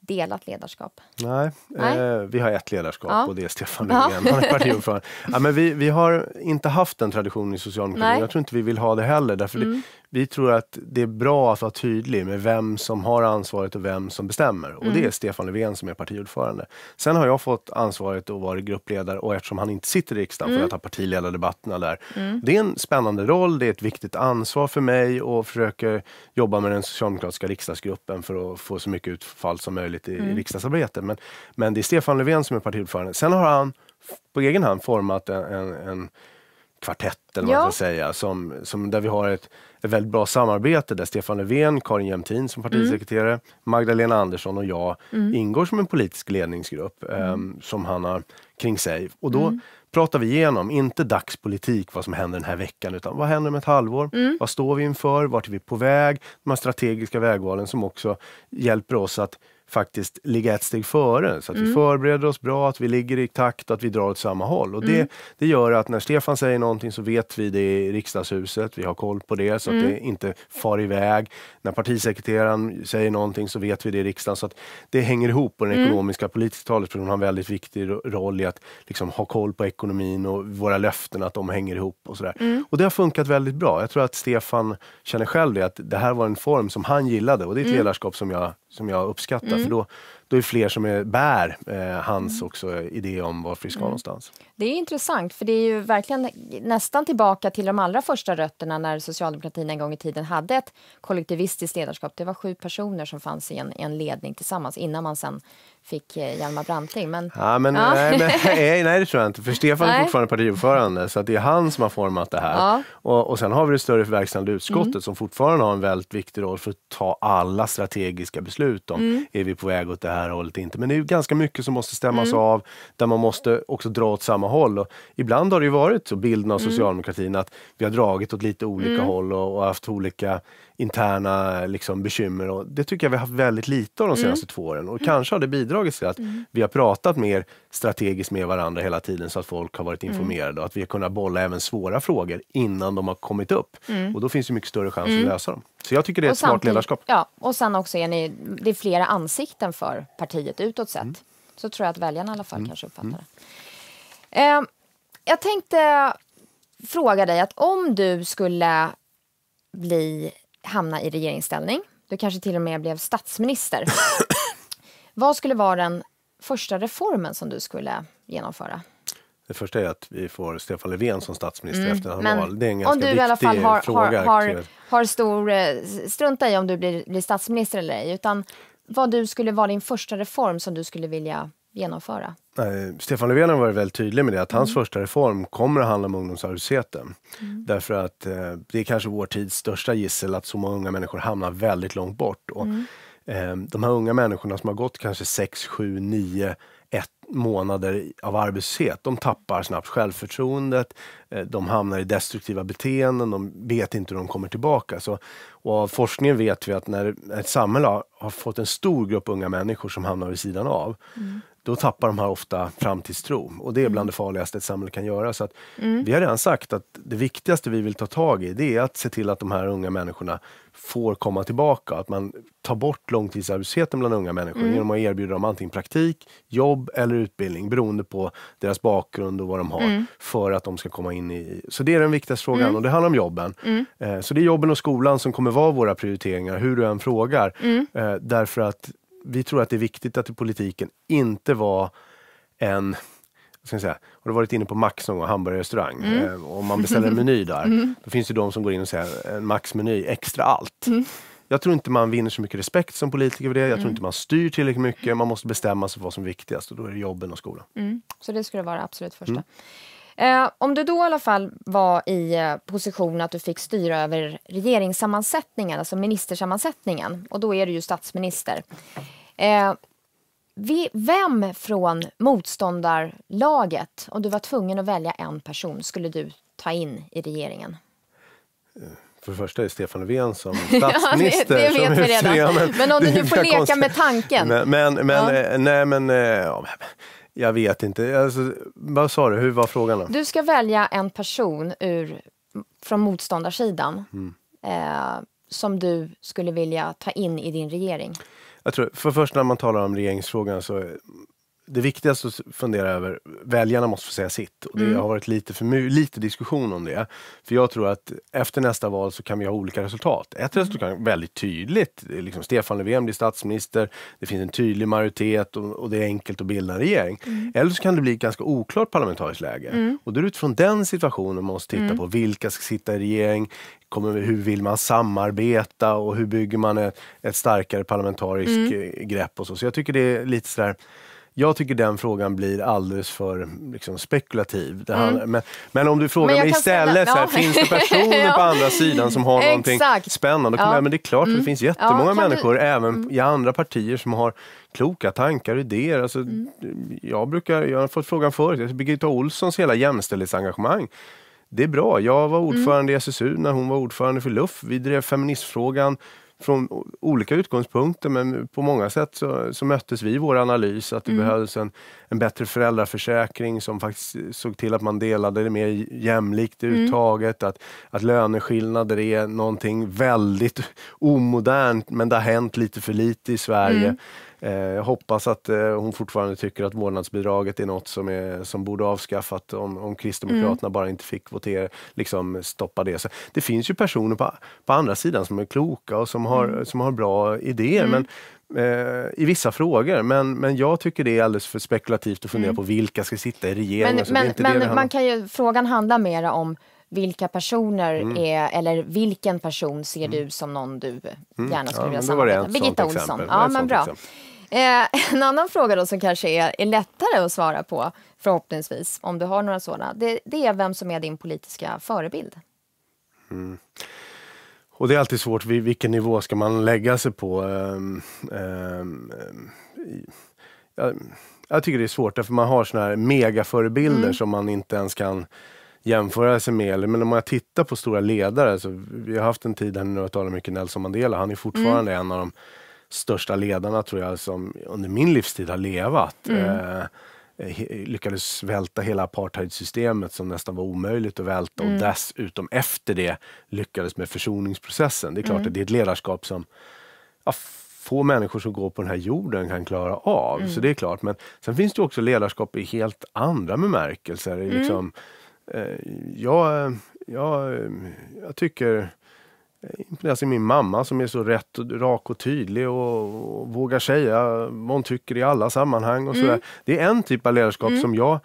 delat ledarskap? Nej, Nej. Eh, vi har ett ledarskap ja. och det är Stefan Löfven. Ja. är ja, men vi, vi har inte haft den traditionen i socialdemokratin. Jag tror inte vi vill ha det heller. Därför mm vi tror att det är bra att vara tydlig med vem som har ansvaret och vem som bestämmer. Och mm. det är Stefan Löfven som är partiordförande. Sen har jag fått ansvaret att vara gruppledare och eftersom han inte sitter i riksdagen mm. får jag mm. ta partiledardebatterna där. Mm. Det är en spännande roll, det är ett viktigt ansvar för mig och försöker jobba med den socialdemokratiska riksdagsgruppen för att få så mycket utfall som möjligt i mm. riksdagsarbetet. Men, men det är Stefan Löfven som är partiordförande. Sen har han på egen hand format en, en, en kvartett eller vad man ska säga, som, som, där vi har ett ett väldigt bra samarbete där Stefan Löfven, Karin Jämtin som partisekreterare, mm. Magdalena Andersson och jag mm. ingår som en politisk ledningsgrupp eh, som han har kring sig. Och då pratar vi igenom, inte dagspolitik, vad som händer den här veckan, utan vad händer om ett halvår? Mm. Vad står vi inför? Vart är vi på väg? De här strategiska vägvalen som också hjälper oss att faktiskt ligga ett steg före. Så att mm. vi förbereder oss bra, att vi ligger i takt, och att vi drar åt samma håll. Och det, mm. det gör att när Stefan säger någonting så vet vi det i riksdagshuset, vi har koll på det så att mm. det inte far iväg. När partisekreteraren säger någonting så vet vi det i riksdagen. Så att det hänger ihop och den mm. ekonomiska politiska talespersonen har en väldigt viktig roll i att liksom ha koll på ekonomin och våra löften, att de hänger ihop och sådär. Mm. Och det har funkat väldigt bra. Jag tror att Stefan känner själv det, att det här var en form som han gillade och det är ett ledarskap som jag som jag uppskattar. Mm. För då då är det fler som är, bär eh, hans mm. också eh, idé om varför vi ska mm. någonstans. Det är intressant, för det är ju verkligen nästan tillbaka till de allra första rötterna när socialdemokratin en gång i tiden hade ett kollektivistiskt ledarskap. Det var sju personer som fanns i en, en ledning tillsammans innan man sen fick eh, Hjalmar Branting. Men, ja, men, ja. Nej, men, nej, nej, det tror jag inte, för Stefan nej. är fortfarande partiordförande så det är han som har format det här. Ja. Och, och sen har vi det större verkställande mm. utskottet mm. som fortfarande har en väldigt viktig roll för att ta alla strategiska beslut om, mm. är vi på väg åt det här här hållet, inte. Men det är ju ganska mycket som måste stämmas mm. av, där man måste också dra åt samma håll. Och ibland har det ju varit så, bilden av mm. socialdemokratin, att vi har dragit åt lite olika mm. håll och, och haft olika interna liksom, bekymmer. Och det tycker jag vi har haft väldigt lite av de mm. senaste mm. två åren. Och mm. kanske har det bidragit till att mm. vi har pratat mer strategiskt med varandra hela tiden så att folk har varit mm. informerade och att vi har kunnat bolla även svåra frågor innan de har kommit upp. Mm. Och då finns det mycket större chans att lösa dem. Så jag tycker det är och ett smart ledarskap. Ja, och sen också är ni, det är flera ansikten för partiet utåt sett. Så tror jag att väljarna i alla fall kanske uppfattar det. Eh, jag tänkte fråga dig att om du skulle bli hamna i regeringsställning. Du kanske till och med blev statsminister. Vad skulle vara den första reformen som du skulle genomföra? Det första är att vi får Stefan Löfven som statsminister mm, efter han men val. Det är en ganska om du viktig i alla fall har, fråga. Har, har, har stor, eh, strunta i om du blir, blir statsminister eller ej, utan vad du skulle vara din första reform som du skulle vilja genomföra. Eh, Stefan Löfven har varit väldigt tydlig med det, att hans mm. första reform kommer att handla om ungdomsarbetslösheten. Mm. Därför att eh, det är kanske vår tids största gissel att så många unga människor hamnar väldigt långt bort. Och, mm. eh, de här unga människorna som har gått kanske 6, 7, 9 ett månader av arbetslöshet. De tappar snabbt självförtroendet, eh, de hamnar i destruktiva beteenden, de vet inte hur de kommer tillbaka. Så, och av forskningen vet vi att när ett samhälle har, har fått en stor grupp unga människor som hamnar vid sidan av, mm då tappar de här ofta framtidstro och det är bland mm. det farligaste ett samhälle kan göra. Så att mm. Vi har redan sagt att det viktigaste vi vill ta tag i det är att se till att de här unga människorna får komma tillbaka. Att man tar bort långtidsarbetslösheten bland unga människor mm. genom att erbjuda dem antingen praktik, jobb eller utbildning beroende på deras bakgrund och vad de har mm. för att de ska komma in i... Så det är den viktigaste frågan mm. och det handlar om jobben. Mm. Eh, så det är jobben och skolan som kommer vara våra prioriteringar hur du än frågar. Eh, därför att vi tror att det är viktigt att politiken inte var en ska jag säga, har du varit inne på Max någon gång, hamburgerrestaurang? Mm. Eh, om man beställer en meny där, mm. då finns det de som går in och säger en eh, Max-meny, extra allt. Mm. Jag tror inte man vinner så mycket respekt som politiker för det. Jag tror mm. inte man styr tillräckligt mycket. Man måste bestämma sig för vad som är viktigast och då är det jobben och skolan. Mm. Så det skulle vara det absolut första. Mm. Eh, om du då i alla fall var i eh, position att du fick styra över regeringssammansättningen, alltså ministersammansättningen, och då är du ju statsminister. Eh, vem från motståndarlaget, om du var tvungen att välja en person, skulle du ta in i regeringen? För det första är Stefan Löfven som statsminister. ja, det, det vet vi redan. Men, men om du nu får leka konstigt. med tanken. Men, men, men ja. Eh, nej, men, eh, ja, jag vet inte. Alltså, vad sa du? Hur var frågan? Då? Du ska välja en person ur, från motståndarsidan mm. eh, som du skulle vilja ta in i din regering. Jag tror, för först när man talar om regeringsfrågan så det viktigaste att fundera över, väljarna måste få säga sitt. Och det mm. har varit lite, för, lite diskussion om det. För jag tror att efter nästa val så kan vi ha olika resultat. Ett mm. resultat kan vara väldigt tydligt, liksom Stefan Löfven blir statsminister, det finns en tydlig majoritet och, och det är enkelt att bilda en regering. Mm. Eller så kan det bli ett ganska oklart parlamentariskt läge. Mm. Och då är det utifrån den situationen man måste titta mm. på vilka ska sitta i regering, kommer, hur vill man samarbeta och hur bygger man ett, ett starkare parlamentariskt mm. eh, grepp och så. Så jag tycker det är lite sådär jag tycker den frågan blir alldeles för liksom, spekulativ. Mm. men, men, om du frågar mig istället, ställa, ja. så här, finns det personer ja. på andra sidan som har någonting Exakt. spännande? Ja. men det är klart mm. det finns jättemånga ja, människor, du... även mm. i andra partier, som har kloka tankar och idéer. Alltså, mm. jag, brukar, jag har fått frågan förut, Birgitta Olssons hela jämställdhetsengagemang. Det är bra. Jag var mm. ordförande mm. i SSU när hon var ordförande för LUF. Vi drev feministfrågan från olika utgångspunkter men på många sätt så, så möttes vi i vår analys att det mm. behövdes en, en bättre föräldraförsäkring som faktiskt såg till att man delade det mer jämlikt i mm. att, att löneskillnader är någonting väldigt omodernt men det har hänt lite för lite i Sverige. Mm. Eh, jag hoppas att eh, hon fortfarande tycker att vårdnadsbidraget är något som, är, som borde avskaffat om, om Kristdemokraterna mm. bara inte fick votera, liksom stoppa det. Så det finns ju personer på, på andra sidan som är kloka och som har, mm. som har bra idéer. Mm. Men, eh, i vissa frågor. Men, men jag tycker det är alldeles för spekulativt att fundera mm. på vilka ska sitta i regeringen. Men, men, men man kan ju, frågan handlar mera om vilka personer mm. är, eller vilken person ser mm. du som någon du mm. gärna skulle mm. vilja samarbeta med? Birgitta Olsson. Ja, men bra. Exempel. Eh, en annan fråga då som kanske är, är lättare att svara på, förhoppningsvis, om du har några sådana, det, det är vem som är din politiska förebild. Mm. Och det är alltid svårt, vilken nivå ska man lägga sig på? Um, um, jag, jag, tycker det är svårt, därför man har sådana här megaförebilder mm. som man inte ens kan jämföra sig med. Men om man tittar på stora ledare, så vi har haft en tid här nu och talat mycket Nelson Mandela, han är fortfarande mm. en av de största ledarna tror jag som under min livstid har levat. Mm. Eh, he, lyckades välta hela apartheidsystemet som nästan var omöjligt att välta mm. och dessutom efter det lyckades med försoningsprocessen. Det är klart mm. att det är ett ledarskap som ja, få människor som går på den här jorden kan klara av. Mm. Så det är klart. Men sen finns det också ledarskap i helt andra bemärkelser. Mm. Liksom, eh, jag, jag, jag tycker imponeras av min mamma som är så rätt och rak och tydlig och, och vågar säga vad hon tycker i alla sammanhang. och mm. sådär. Mm. Det är en typ av ledarskap mm. som jag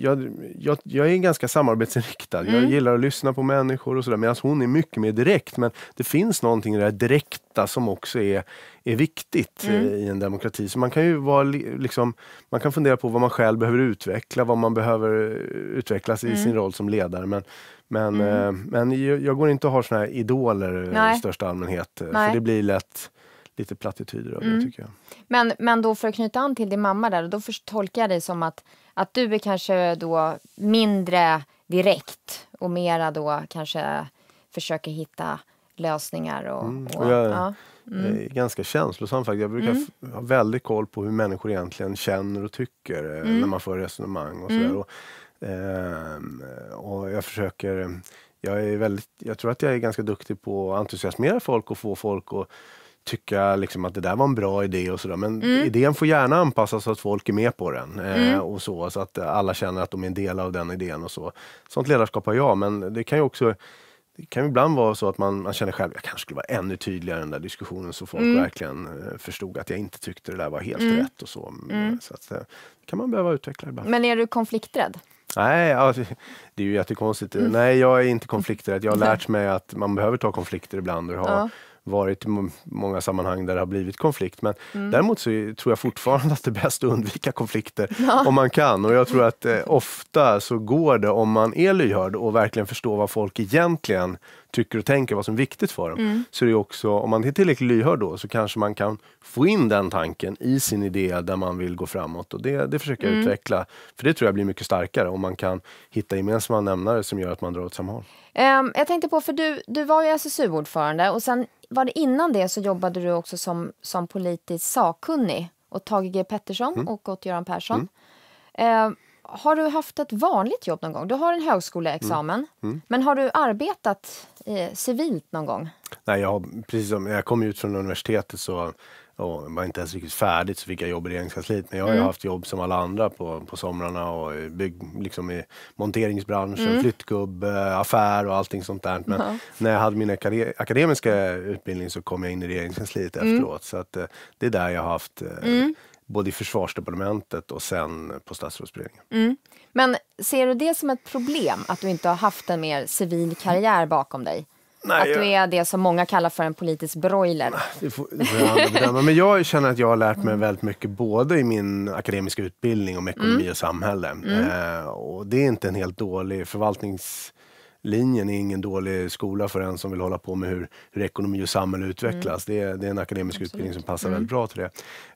jag, jag, jag, är ganska samarbetsinriktad. Mm. Jag gillar att lyssna på människor och sådär. Medan hon är mycket mer direkt. Men det finns någonting i det direkta som också är, är viktigt mm. Eh, i en demokrati. Så man kan ju vara, liksom, man kan fundera på vad man själv behöver utveckla, vad man behöver eh, utvecklas i mm. sin roll som ledare. Men, men, mm. eh, men jag går inte och har såna här idoler eh, Nej. i största allmänhet. Nej. För det blir lätt lite plattityder av det mm. tycker jag. Men, men då för att knyta an till din mamma där, då tolkar jag dig som att att du är kanske då mindre direkt och mera då kanske försöker hitta lösningar. Och, mm. och, och jag ja. mm. är ganska känslosam faktiskt. Jag brukar mm. ha väldigt koll på hur människor egentligen känner och tycker eh, när mm. man för resonemang och mm. sådär. Och, eh, och jag försöker jag, är väldigt, jag tror att jag är ganska duktig på att entusiasmera folk och få folk att tycka liksom att det där var en bra idé och sådär. Men mm. idén får gärna anpassas så att folk är med på den. Eh, mm. och så, så att alla känner att de är en del av den idén och så. Sånt ledarskap har jag, men det kan ju också det kan ibland vara så att man, man känner själv, jag kanske skulle vara ännu tydligare i den där diskussionen så folk mm. verkligen eh, förstod att jag inte tyckte det där var helt mm. rätt och så. Mm, mm. så att, eh, det kan man behöva utveckla ibland. Men är du konflikträdd? Nej, det är ju jättekonstigt. Mm. Nej, jag är inte konflikträdd. Jag har lärt mig att man behöver ta konflikter ibland och ha ja varit i många sammanhang där det har blivit konflikt. Men mm. däremot så tror jag fortfarande att det är bäst att undvika konflikter ja. om man kan. Och jag tror att eh, ofta så går det om man är lyhörd och verkligen förstår vad folk egentligen tycker och tänker, vad som är viktigt för dem. Mm. Så det är också, om man är tillräckligt lyhörd då så kanske man kan få in den tanken i sin idé där man vill gå framåt. Och det, det försöker jag mm. utveckla, för det tror jag blir mycket starkare om man kan hitta gemensamma nämnare som gör att man drar åt samma håll. Um, jag tänkte på, för du, du var ju SSU-ordförande och sen var det innan det så jobbade du också som, som politisk sakkunnig åt Tage G Pettersson mm. och åt Göran Persson. Mm. Eh, har du haft ett vanligt jobb någon gång? Du har en högskoleexamen. Mm. mm. Men har du arbetat eh, civilt någon gång? Nej, jag, precis som jag kom ut från universitetet så och var inte ens riktigt färdigt så fick jag jobb i Regeringskansliet. Men jag har mm. haft jobb som alla andra på, på somrarna och bygg, liksom i monteringsbranschen, mm. flyttgubbe, affär och allting sånt där. Men mm. när jag hade min akademiska utbildning så kom jag in i Regeringskansliet mm. efteråt. Så att, eh, det är där jag har haft eh, mm. både i försvarsdepartementet och sen på statsrådsberedningen. Mm. Men ser du det som ett problem att du inte har haft en mer civil karriär bakom dig? Nej, att du är det som många kallar för en politisk broiler. Det får, det får Men jag känner att jag har lärt mig mm. väldigt mycket både i min akademiska utbildning om ekonomi mm. och samhälle. Mm. Eh, och det är inte en helt dålig förvaltnings linjen är ingen dålig skola för en som vill hålla på med hur, hur ekonomi och samhälle mm. utvecklas. Mm. Det, är, det, är, en akademisk Absolut. utbildning som passar mm. väldigt bra till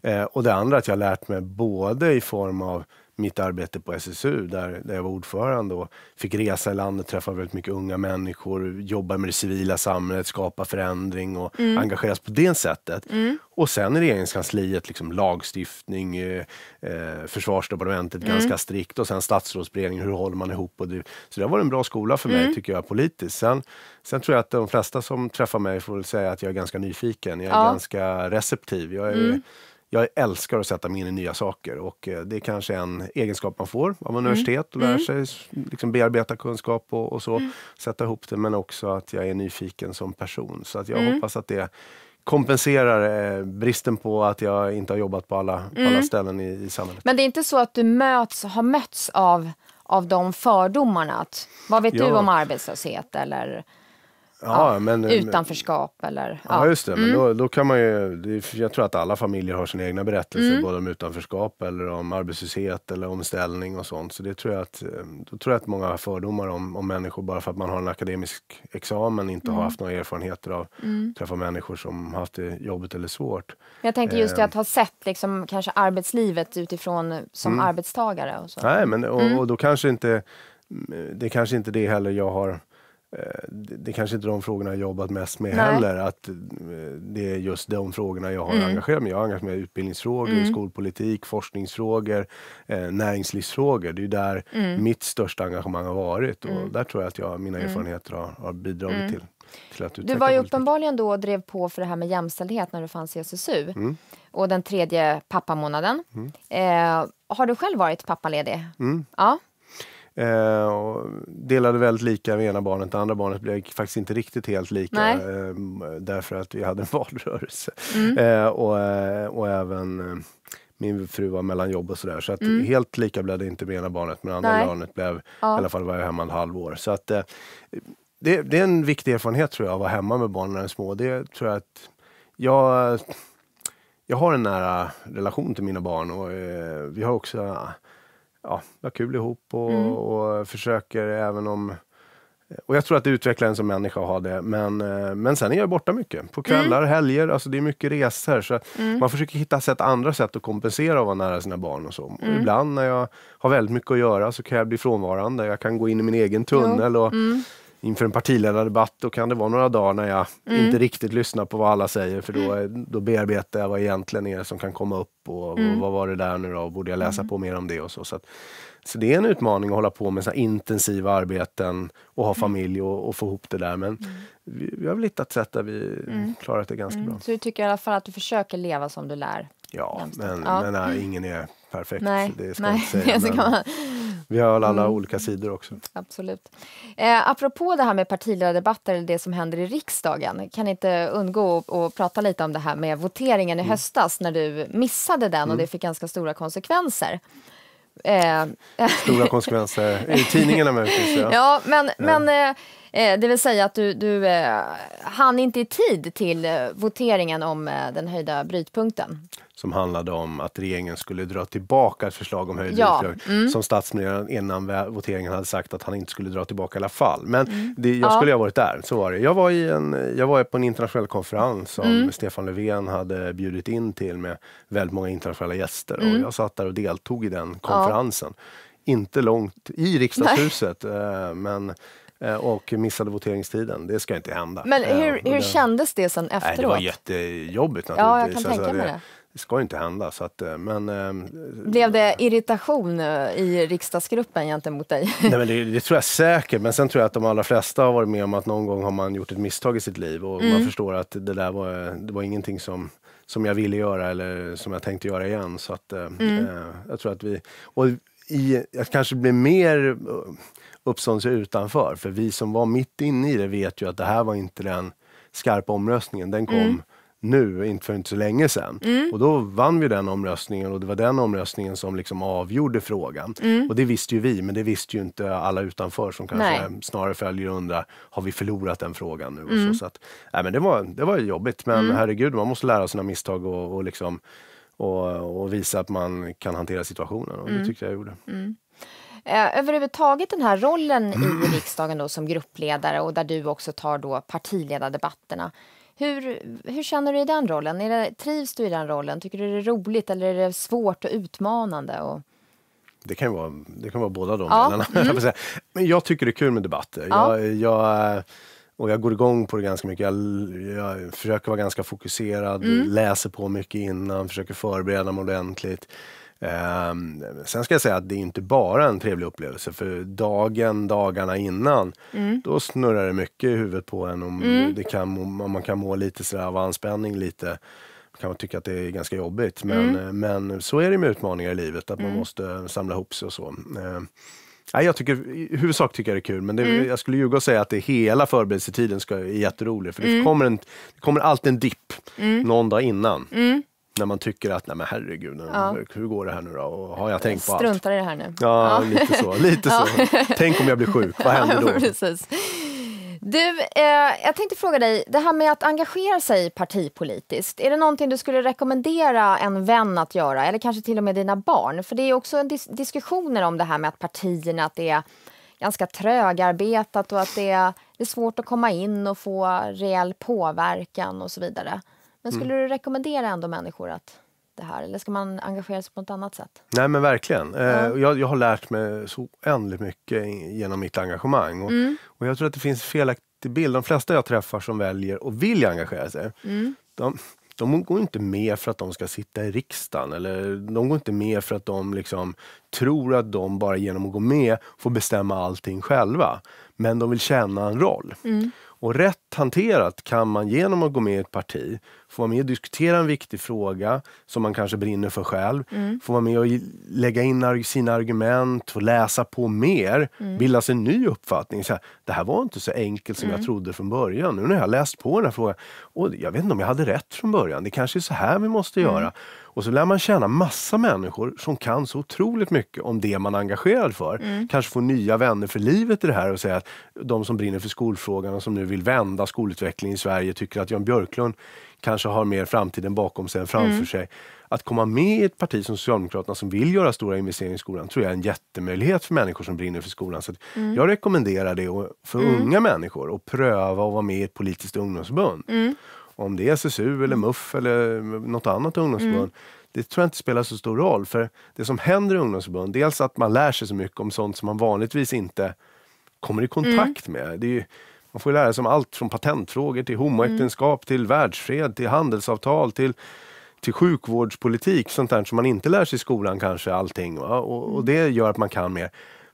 det. Eh, och det andra att jag har lärt mig både i form av mitt arbete på SSU där, där jag var ordförande och fick resa i landet, träffa väldigt mycket unga människor, jobba med det civila samhället, skapa förändring och mm. engageras på det sättet. Mm. Och sen i regeringskansliet, liksom lagstiftning, eh, eh försvarsdepartementet mm. ganska strikt och sen statsrådsberedningen, hur håller man ihop? Och det, så det har varit en bra skola för mig mm. tycker jag politiskt. Sen, sen tror jag att de flesta som träffar mig får väl säga att jag är ganska nyfiken, jag är ja. ganska receptiv. Jag är, mm jag älskar att sätta mig in i nya saker och eh, det är kanske en egenskap man får av mm. universitet och mm. lära sig liksom bearbeta kunskap och, och så, mm. sätta ihop det. Men också att jag är nyfiken som person. Så att jag mm. hoppas att det kompenserar eh, bristen på att jag inte har jobbat på alla, på alla mm. ställen i, i, samhället. Men det är inte så att du möts, har mötts av, av de fördomarna? Att, vad vet ja. du om arbetslöshet? Eller ja, men, utanförskap eller... Ja, just det. Men mm. då, då kan man ju, jag tror att alla familjer har sina egna berättelser, mm. både om utanförskap eller om arbetslöshet eller omställning och sånt. Så det tror jag att, eh, då tror jag att många har fördomar om, om människor bara för att man har en akademisk examen, inte har mm. haft några erfarenheter av mm. träffa människor som haft det jobbigt eller svårt. Jag tänkte just det att ehm. ha sett liksom, kanske arbetslivet utifrån som mm. arbetstagare. Och så. Nej, men och, och då kanske inte, det är kanske inte det heller jag har Eh, det, det kanske inte är de frågorna jag jobbat mest med Nej. heller. Att eh, det är just de frågorna jag har mm. engagerat mig Jag har engagerat mig i utbildningsfrågor, mm. skolpolitik, forskningsfrågor, eh, näringslivsfrågor. Det är där mm. mitt största engagemang har varit och mm. där tror jag att jag, mina mm. erfarenheter har, har bidragit mm. till. att Du var ju uppenbarligen då och drev på för det här med jämställdhet när du fanns i SSU. Mm. Och den tredje pappamånaden. Mm. Eh, har du själv varit pappaledig? Mm. Ja. Eh, och delade väldigt lika med ena barnet. Det andra barnet blev faktiskt inte riktigt helt lika eh, därför att vi hade en valrörelse. Mm. Eh, och, eh, och även eh, min fru var mellan jobb och sådär. Så att mm. helt lika blev det inte med ena barnet men andra Nej. barnet blev ja. i alla fall var jag hemma ett halvår. Så att, eh, det, det, är en viktig erfarenhet tror jag, att vara hemma med barnen när de är små. Det tror jag att jag, jag har en nära relation till mina barn och vi har också ja, har kul ihop och, mm. och försöker även om och jag tror att det utvecklar en som människa att ha det. Men, eh, men sen är jag borta mycket. På mm. kvällar, mm. helger, alltså det är mycket resor. Så mm. Man försöker hitta sätt, andra sätt att kompensera och vara nära sina barn. och så. Mm. Och ibland när jag har väldigt mycket att göra så kan jag bli frånvarande. Jag kan gå in i min egen tunnel. Och, mm inför en partiledardebatt, då kan det vara några dagar när jag mm. inte riktigt lyssnar på vad alla säger för då, mm. då bearbetar jag vad egentligen är det som kan komma upp och, mm. och vad var det där nu då, och borde jag läsa mm. på mer om det och så. Så, att, så, det är en utmaning att hålla på med så intensiva arbeten och ha mm. familj och, och, få ihop det där men mm. vi, vi har väl hittat sätt där vi klarat det ganska bra. Så du tycker i alla fall att du försöker leva som du lär? Ja, men, ja. men nej, ingen är perfekt. Nej, det ska nej, jag säga. Man... Vi har alla mm. olika sidor också. Absolut. Eh, apropå det här med partiledardebatter eller det som händer i riksdagen. Kan inte undgå att, prata lite om det här med voteringen i mm. höstas när du missade den mm. och det fick ganska stora konsekvenser. Eh. Stora konsekvenser i tidningarna möjligtvis. Ja, ja men, ja. men eh, Eh, det vill säga att du, du eh, hann inte i tid till eh, voteringen om den höjda brytpunkten. Som handlade om att regeringen skulle dra tillbaka ett förslag om höjd ja. brytpunkt. Mm. Som statsministern innan voteringen hade sagt att han inte skulle dra tillbaka i alla fall. Men mm. det, jag skulle ja. ha varit där, så var det. Jag var, i en, jag var på en internationell konferens som mm. Stefan Löfven hade bjudit in till med väldigt många internationella gäster. Och mm. jag satt där och deltog i den konferensen. Ja inte långt i riksdagshuset, Nej. men Eh, och missade voteringstiden. Det ska inte hända. Men eh, hur, hur kändes det sen efteråt? Nej, det var jättejobbigt naturligtvis. Ja, jag kan alltså, tänka alltså, mig det. Det ska inte hända. Så att, eh, men, Blev det irritation i riksdagsgruppen gentemot dig? Nej, men det, det, tror jag säkert, men sen tror jag att de allra flesta har varit med om att någon gång har man gjort ett misstag i sitt liv och mm. man förstår att det där var, det var ingenting som som jag ville göra eller som jag tänkte göra igen. Så att, mm. eh, jag tror att vi, och i, att kanske bli mer Uppståndelse utanför. För vi som var mitt inne i det vet ju att det här var inte den skarpa omröstningen. Den kom mm. nu, inte för inte så länge sedan. Mm. Och då vann vi den omröstningen och det var den omröstningen som liksom avgjorde frågan. Mm. Och det visste ju vi, men det visste ju inte alla utanför som kanske Nej. snarare följer och undrar, har vi förlorat den frågan nu? Och så, mm. så att, nej, men det, var, det var jobbigt, men mm. herregud, man måste lära sina misstag och, och liksom och, och, visa att man kan hantera situationen. Och det mm. tyckte jag jag gjorde. Mm. Eh, överhuvudtaget den här rollen i mm. riksdagen då som gruppledare och där du också tar då partiledardebatterna. Hur, hur känner du i den rollen? Det, trivs du i den rollen? Tycker du det är roligt eller är det svårt och utmanande? Och... Det kan, vara, det kan vara båda de ja. delarna. Mm. Men jag tycker det är kul med debatter. Ja. Jag, jag, och jag går igång på det ganska mycket. Jag, jag försöker vara ganska fokuserad, mm. läser på mycket innan, försöker förbereda mig ordentligt. Um, sen ska jag säga att det är inte bara en trevlig upplevelse för dagen, dagarna innan, mm. då snurrar det mycket i huvudet på en om, mm. det kan, om man kan må lite sådär av anspänning lite Man kan tycka att det är ganska jobbigt. Men, mm. Eh, men så är det med utmaningar i livet, att man mm. måste eh, samla ihop sig och så. Eh, jag tycker, I huvudsak tycker jag det är kul, men det, mm. jag skulle ljuga och säga att det hela förberedelsetiden ska, är jätterolig. För det, mm. kommer en, det kommer alltid en dipp mm. någon dag innan. Mm när man tycker att, nej men herregud, ja. hur går det här nu då? Och har jag tänkt på Struntar allt? i det här nu. Ja, ja. lite så. Lite ja. så. Tänk om jag blir sjuk, vad händer då? Precis. Du, eh, jag tänkte fråga dig, det här med att engagera sig partipolitiskt, är det någonting du skulle rekommendera en vän att göra, eller kanske till och med dina barn? För det är också en dis diskussioner om det här med att partierna, att det är ganska trögarbetat och att det är, det är svårt att komma in och få reell påverkan och så vidare. Men skulle mm. du rekommendera ändå människor att det här eller ska man engagera sig på något annat sätt? Nej men verkligen. Mm. Jag, jag, har lärt mig så oändligt mycket genom mitt engagemang. Och, mm. och jag tror att det finns felaktig bild. De flesta jag träffar som väljer och vill engagera sig, mm. de, de går inte med för att de ska sitta i riksdagen eller de går inte med för att de liksom tror att de bara genom att gå med får bestämma allting själva. Men de vill känna en roll. Mm. Och rätt hanterat kan man genom att gå med i ett parti få vara med och diskutera en viktig fråga som man kanske brinner för själv. Mm. Få vara med och lägga in sina argument, få läsa på mer, mm. bilda sig en ny uppfattning. Så här, det här var inte så enkelt som mm. jag trodde från början. Nu när jag läst på den här frågan, och jag vet inte om jag hade rätt från början. Det kanske är så här vi måste mm. göra. Och så lär man känna massa människor som kan så otroligt mycket om det man är engagerad för. Mm. Kanske få nya vänner för livet i det här och säga att de som brinner för skolfrågan och som nu vill vända skolutvecklingen i Sverige tycker att Jan Björklund kanske har mer framtiden bakom sig än framför mm. sig. Att komma med i ett parti som Socialdemokraterna som vill göra stora investeringar i skolan tror jag är en jättemöjlighet för människor som brinner för skolan. Så mm. Jag rekommenderar det för mm. unga människor att pröva att vara med i ett politiskt ungdomsförbund. Mm. Om det är SSU eller MUF mm. eller något annat ungdomsförbund. Mm. Det tror jag inte spelar så stor roll. För det som händer i ungdomsförbund, dels att man lär sig så mycket om sånt som man vanligtvis inte kommer i mm. kontakt mm. med. Det är ju, man får lära sig om allt från patentfrågor till homoäktenskap, mm. till världsfred, till handelsavtal, till, till sjukvårdspolitik. Sånt där som man inte lär sig i skolan kanske allting. Och, och, mm. det gör att man kan mer.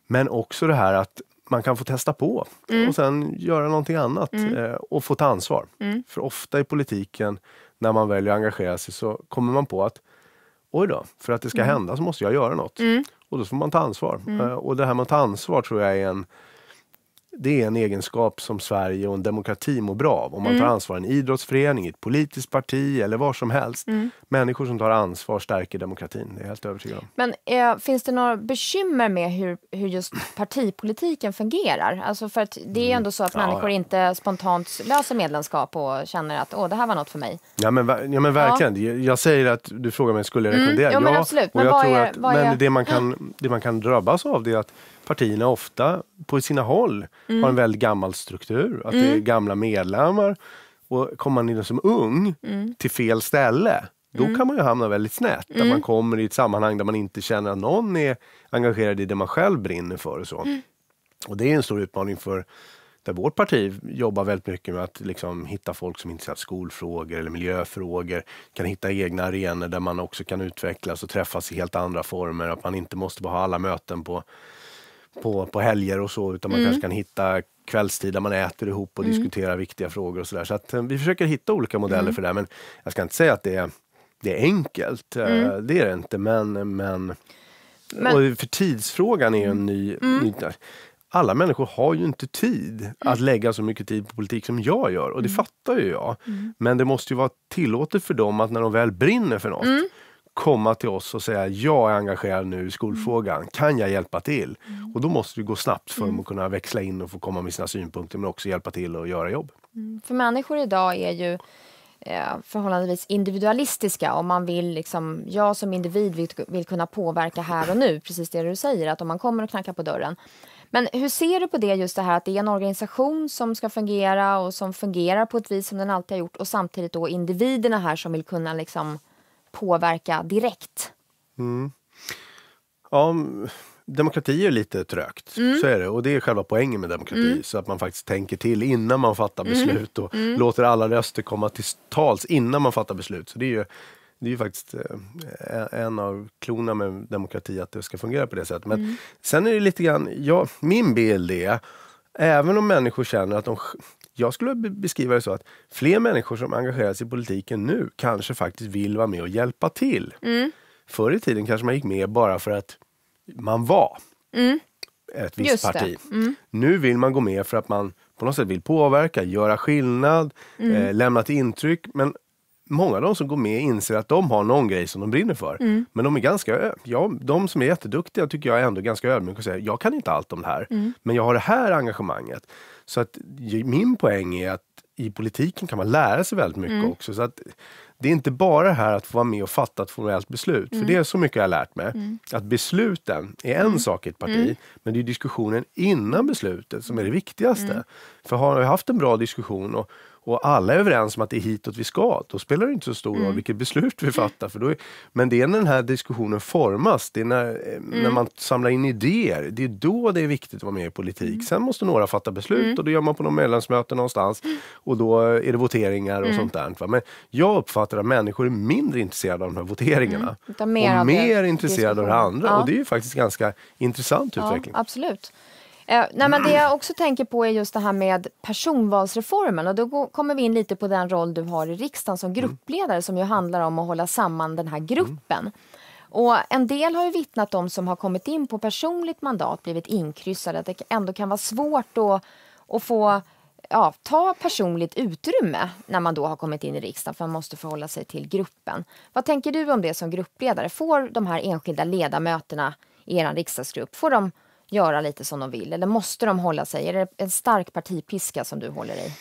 Men också det här att man kan få testa på mm. och sen göra någonting annat mm. Eh, och få ta ansvar. Mm. För ofta i politiken, när man väljer att engagera sig, så kommer man på att oj då, för att det ska mm. hända så måste jag göra något. Mm. Och då får man ta ansvar. Mm. Eh, och det här med att ta ansvar tror jag är en det är en egenskap som Sverige och en demokrati mår bra av. Om man tar mm. ansvar i en idrottsförening, i ett politiskt parti eller var som helst. Mm. Människor som tar ansvar stärker demokratin, det är jag helt övertygad om. Men äh, finns det några bekymmer med hur, hur just partipolitiken fungerar? Alltså för att det är ju mm. ändå så att människor ja, ja. inte spontant löser medlemskap och känner att åh, det här var något för mig. Ja men, ja, men verkligen. Ja. Jag säger att du frågar mig, skulle jag mm. rekommendera? Mm. Jo, men absolut. Men, vad är, att, vad är... det, man kan, det man kan drabbas av det är att partierna ofta på sina håll mm. har en mm. väldigt gammal struktur. Att mm. det är mm. gamla medlemmar. Och kommer man in som ung mm. till fel ställe, då mm. kan man ju hamna väldigt snett. Där man kommer i ett sammanhang där man inte känner att någon är engagerad i det man själv brinner för. Och så. Och det är en stor utmaning för där vårt parti jobbar väldigt mycket med att liksom hitta folk som är intresserade av skolfrågor eller miljöfrågor. Kan hitta egna arenor där man också kan utvecklas och träffas i helt andra former. Att man inte måste ha alla möten på på, på helger och så, utan man mm. kanske kan hitta kvällstid där man äter ihop och mm. diskuterar viktiga frågor och sådär. Så att eh, vi försöker hitta olika modeller mm. för det, men jag ska inte säga att det är, det är enkelt. Eh, mm. Det är det inte, men, men, men... Och för tidsfrågan är ju en mm. ny, mm. ny alla människor har ju inte tid mm. att lägga så mycket tid på politik som jag gör och det mm. fattar ju jag. Mm. Men det måste ju vara tillåtet för dem att när de väl brinner för något komma till oss och säga jag är engagerad nu i skolfrågan, mm. kan jag hjälpa till? Mm. Och då måste det gå snabbt för dem mm. att kunna växla in och få komma med sina synpunkter men också hjälpa till och göra jobb. Mm. För människor idag är ju eh, förhållandevis individualistiska Om man vill liksom, jag som individ vill, vill kunna påverka här och nu, precis det du säger att om man kommer och knackar på dörren. Men hur ser du på det just det här att det är en organisation som ska fungera och som fungerar på ett vis som den alltid har gjort och samtidigt då individerna här som vill kunna liksom påverka direkt. Mm. Ja, demokrati är lite trögt, mm. så är det. Och det är själva poängen med demokrati, mm. så att man faktiskt tänker till innan man fattar mm. beslut och mm. låter alla röster komma till tals innan man fattar beslut. Så det är ju, det är ju faktiskt eh, en av klona med demokrati, att det ska fungera på det sättet. Men mm. sen är det lite grann, ja, min bild är Även om människor känner att de jag skulle beskriva det så att fler människor som engagerar sig i politiken nu kanske faktiskt vill vara med och hjälpa till. Mm. Förr i tiden kanske man gick med bara för att man var mm. ett visst Just parti. Mm. Nu vill man gå med för att man på något sätt vill påverka, göra skillnad, mm. eh, lämna ett intryck. Men många av de som går med inser att de har någon grej som de brinner för. Mm. Men de är ganska, ja, de som är jätteduktiga tycker jag är ändå ganska ödmjuka och säger jag kan inte allt om det här, mm. men jag har det här engagemanget. Så att min poäng är att i politiken kan man lära sig väldigt mycket mm. också. Så att det är inte bara det här att få vara med och fatta ett formellt beslut, för mm. det är så mycket jag har lärt mig. Mm. Att besluten är en mm. sak i ett parti, men det är diskussionen innan beslutet som är det viktigaste. För har vi haft en bra diskussion och, och alla är överens om att det är hitåt vi ska, då spelar det inte så stor roll mm. vilket beslut vi mm. fattar. För då är, men det är när den här diskussionen formas, det är när, eh, mm. när man samlar in idéer, det är då det är viktigt att vara med i politik. Mm. Sen måste några fatta beslut mm. och det gör man på någon medlemsmöte någonstans mm. och då eh, är det voteringar och sånt där. Men jag uppfattar att människor är mindre intresserade av de här voteringarna och mer intresserade av det andra. Ja. Och det är ju faktiskt ganska intressant ja, utveckling. Absolut. Eh, nej, men det jag också tänker på är just det här med personvalsreformen och då kommer vi in lite på den roll du har i riksdagen som mm. gruppledare mm. som ju handlar om att hålla samman den här mm. gruppen. Mm. Och en del har ju vittnat om som har kommit in på personligt mandat blivit inkryssade att det ändå kan vara svårt att, att få ja, ta personligt utrymme när man då har kommit in i riksdagen för man måste förhålla sig till gruppen. Vad tänker du om det som gruppledare? Får de här enskilda ledamöterna i er riksdagsgrupp, får de göra lite som de vill? Eller måste de hålla sig? Är det en stark partipiska som du håller i?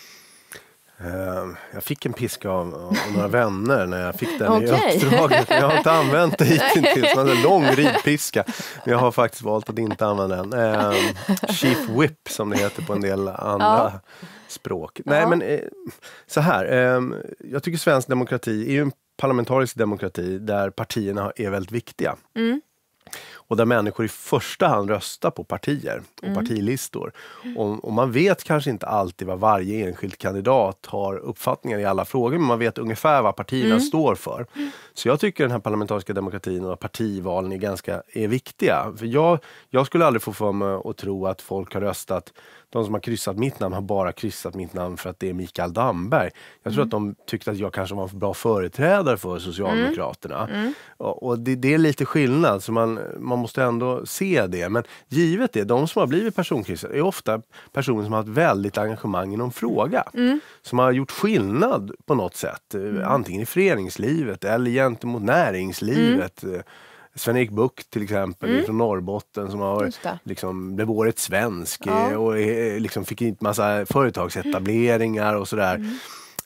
Ehm, jag fick en piska av, några vänner när jag fick den okay. i uppdraget. Jag har inte använt det hittills, en lång ridpiska. Men jag har faktiskt valt att inte använda den. Ehm, Chief Whip som det heter på en del andra ja. språk. Nej ja. men eh, så här, ehm, jag tycker svensk demokrati är en parlamentarisk demokrati där partierna är väldigt viktiga. Mm och där människor i första hand röstar på partier och mm. partilistor. Och, och, man vet kanske inte alltid vad varje enskild kandidat har uppfattningar i alla frågor, men man vet ungefär vad partierna mm. står för. Mm. Så jag tycker den här parlamentariska demokratin och partivalen är ganska är viktiga. För jag, jag skulle aldrig få för mig att tro att folk har röstat de som har kryssat mitt namn har bara kryssat mitt namn för att det är Mikael Damberg. Jag tror mm. att de tyckte att jag kanske var en bra företrädare för Socialdemokraterna. Mm. Mm. Och, det, det, är lite skillnad, så man, man måste ändå se det. Men givet det, de som har blivit personkryssade är ofta personer som har haft väldigt engagemang i någon fråga. Mm. Som har gjort skillnad på något sätt, eh, mm. antingen i föreningslivet eller gentemot näringslivet. Mm. Eh, Sven-Erik Buck till exempel mm. från Norrbotten som har liksom, blev årets svensk ja. Eh, och eh, liksom fick en massa företagsetableringar och sådär. Mm.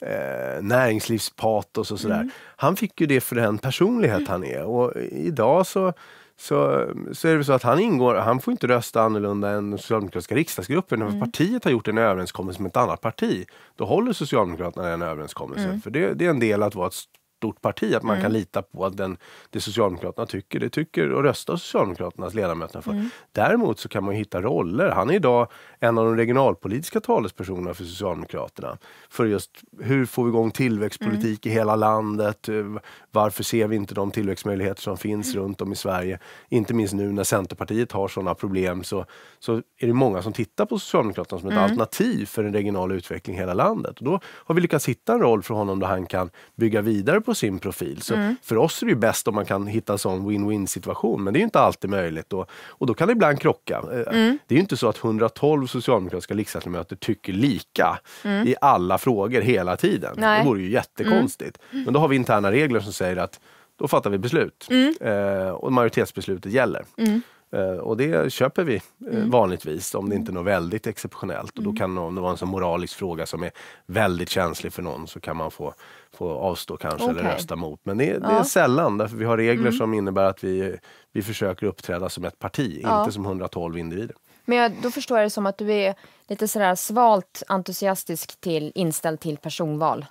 Eh, näringslivspatos och sådär. Mm. Han fick ju det för den personlighet mm. han är och idag så så, så är det så att han ingår, han får inte rösta annorlunda än den socialdemokratiska riksdagsgruppen. Mm. När partiet har gjort en överenskommelse med ett annat parti, då håller Socialdemokraterna den överenskommelsen. Mm. För det, det, är en del att vara ett stort parti att man mm. kan lita på att den, det Socialdemokraterna tycker, det tycker och röstar Socialdemokraternas ledamöter för. Mm. Däremot så kan man hitta roller. Han är idag en av de regionalpolitiska talespersonerna för Socialdemokraterna. För just hur får vi igång tillväxtpolitik mm. i hela landet? Eh, varför ser vi inte de tillväxtmöjligheter som finns mm. runt om i Sverige? Inte minst nu när Centerpartiet har sådana problem så, så är det många som tittar på Socialdemokraterna som ett mm. alternativ för en regional utveckling i hela landet. Och då har vi lyckats hitta en roll för honom där han kan bygga vidare på sin profil. Så mm. För oss är det bäst om man kan hitta en sån win-win situation men det är inte alltid möjligt och, och då kan det ibland krocka. Eh, mm. Det är inte så att 112 socialdemokratiska riksdagsledamöter tycker lika mm. i alla frågor hela tiden. Nej. Det vore ju jättekonstigt. Mm. Men då har vi interna regler som säger att då fattar vi beslut mm. eh, och majoritetsbeslutet gäller. Mm. Eh, och det köper vi eh, mm. vanligtvis om det inte är något mm. väldigt exceptionellt. Och då mm. kan om det vara en sån moralisk fråga som är väldigt känslig för någon så kan man få, få avstå kanske okay. eller rösta mot. Men det, det ja. är sällan därför vi har regler som innebär att vi, vi försöker uppträda som ett parti, ja. inte som 112 individer. Men jag, då förstår jag det som att du är lite sådär svalt entusiastisk till, inställd till personval.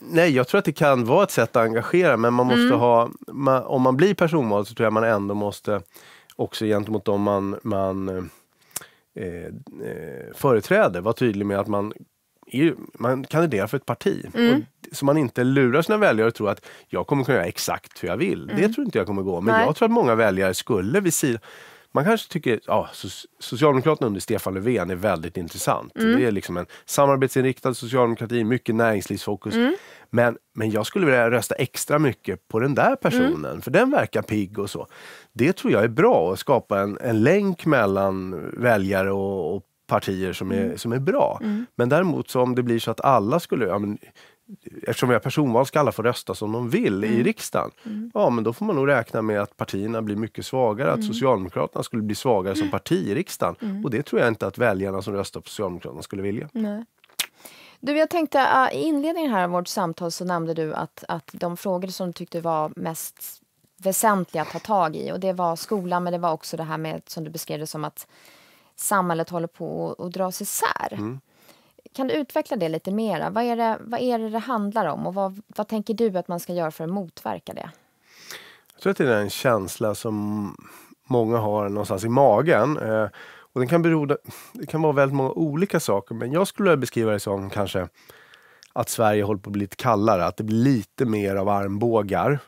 Nej, jag tror att det kan vara ett sätt att engagera, men man måste mm. ha, man, om man blir personvald så tror jag man ändå måste också gentemot dem man, man eh, eh, företräder vara tydlig med att man är, man kandiderar för ett parti. Mm. Och, så man inte lurar sina väljare och tror att jag kommer kunna göra exakt hur jag vill. Mm. Det tror inte jag kommer gå. Men Nej. jag tror att många väljare skulle vid sidan man kanske tycker ja, Socialdemokraterna under Stefan Löfven är väldigt intressant. Mm. Det är liksom en samarbetsinriktad socialdemokrati, mycket näringslivsfokus. Mm. Men, men jag skulle vilja rösta extra mycket på den där personen, mm. för den verkar pigg och så. Det tror jag är bra, att skapa en, en länk mellan väljare och, och partier som är, mm. som är bra. Mm. Men däremot så om det blir så att alla skulle, ja, men, eftersom vi har personval ska alla få rösta som de vill mm. i riksdagen. Mm. Ja, men då får man nog räkna med att partierna blir mycket svagare, mm. att Socialdemokraterna skulle bli svagare som mm. parti i riksdagen. Mm. Och det tror jag inte att väljarna som röstar på Socialdemokraterna skulle vilja. Nej. Du, jag tänkte ah, i inledningen här av vårt samtal så nämnde du att, att de frågor som du tyckte var mest väsentliga att ta tag i och det var skolan men det var också det här med som du beskrev det som att samhället håller på att dras isär. Mm. Kan du utveckla det lite mer? Vad är det, vad är det, det handlar om och vad, vad tänker du att man ska göra för att motverka det? Jag tror att det är en känsla som många har någonstans i magen. Eh, och den kan bero, det kan vara väldigt många olika saker, men jag skulle beskriva det som kanske att Sverige håller på att bli lite kallare, att det blir lite mer av armbågar.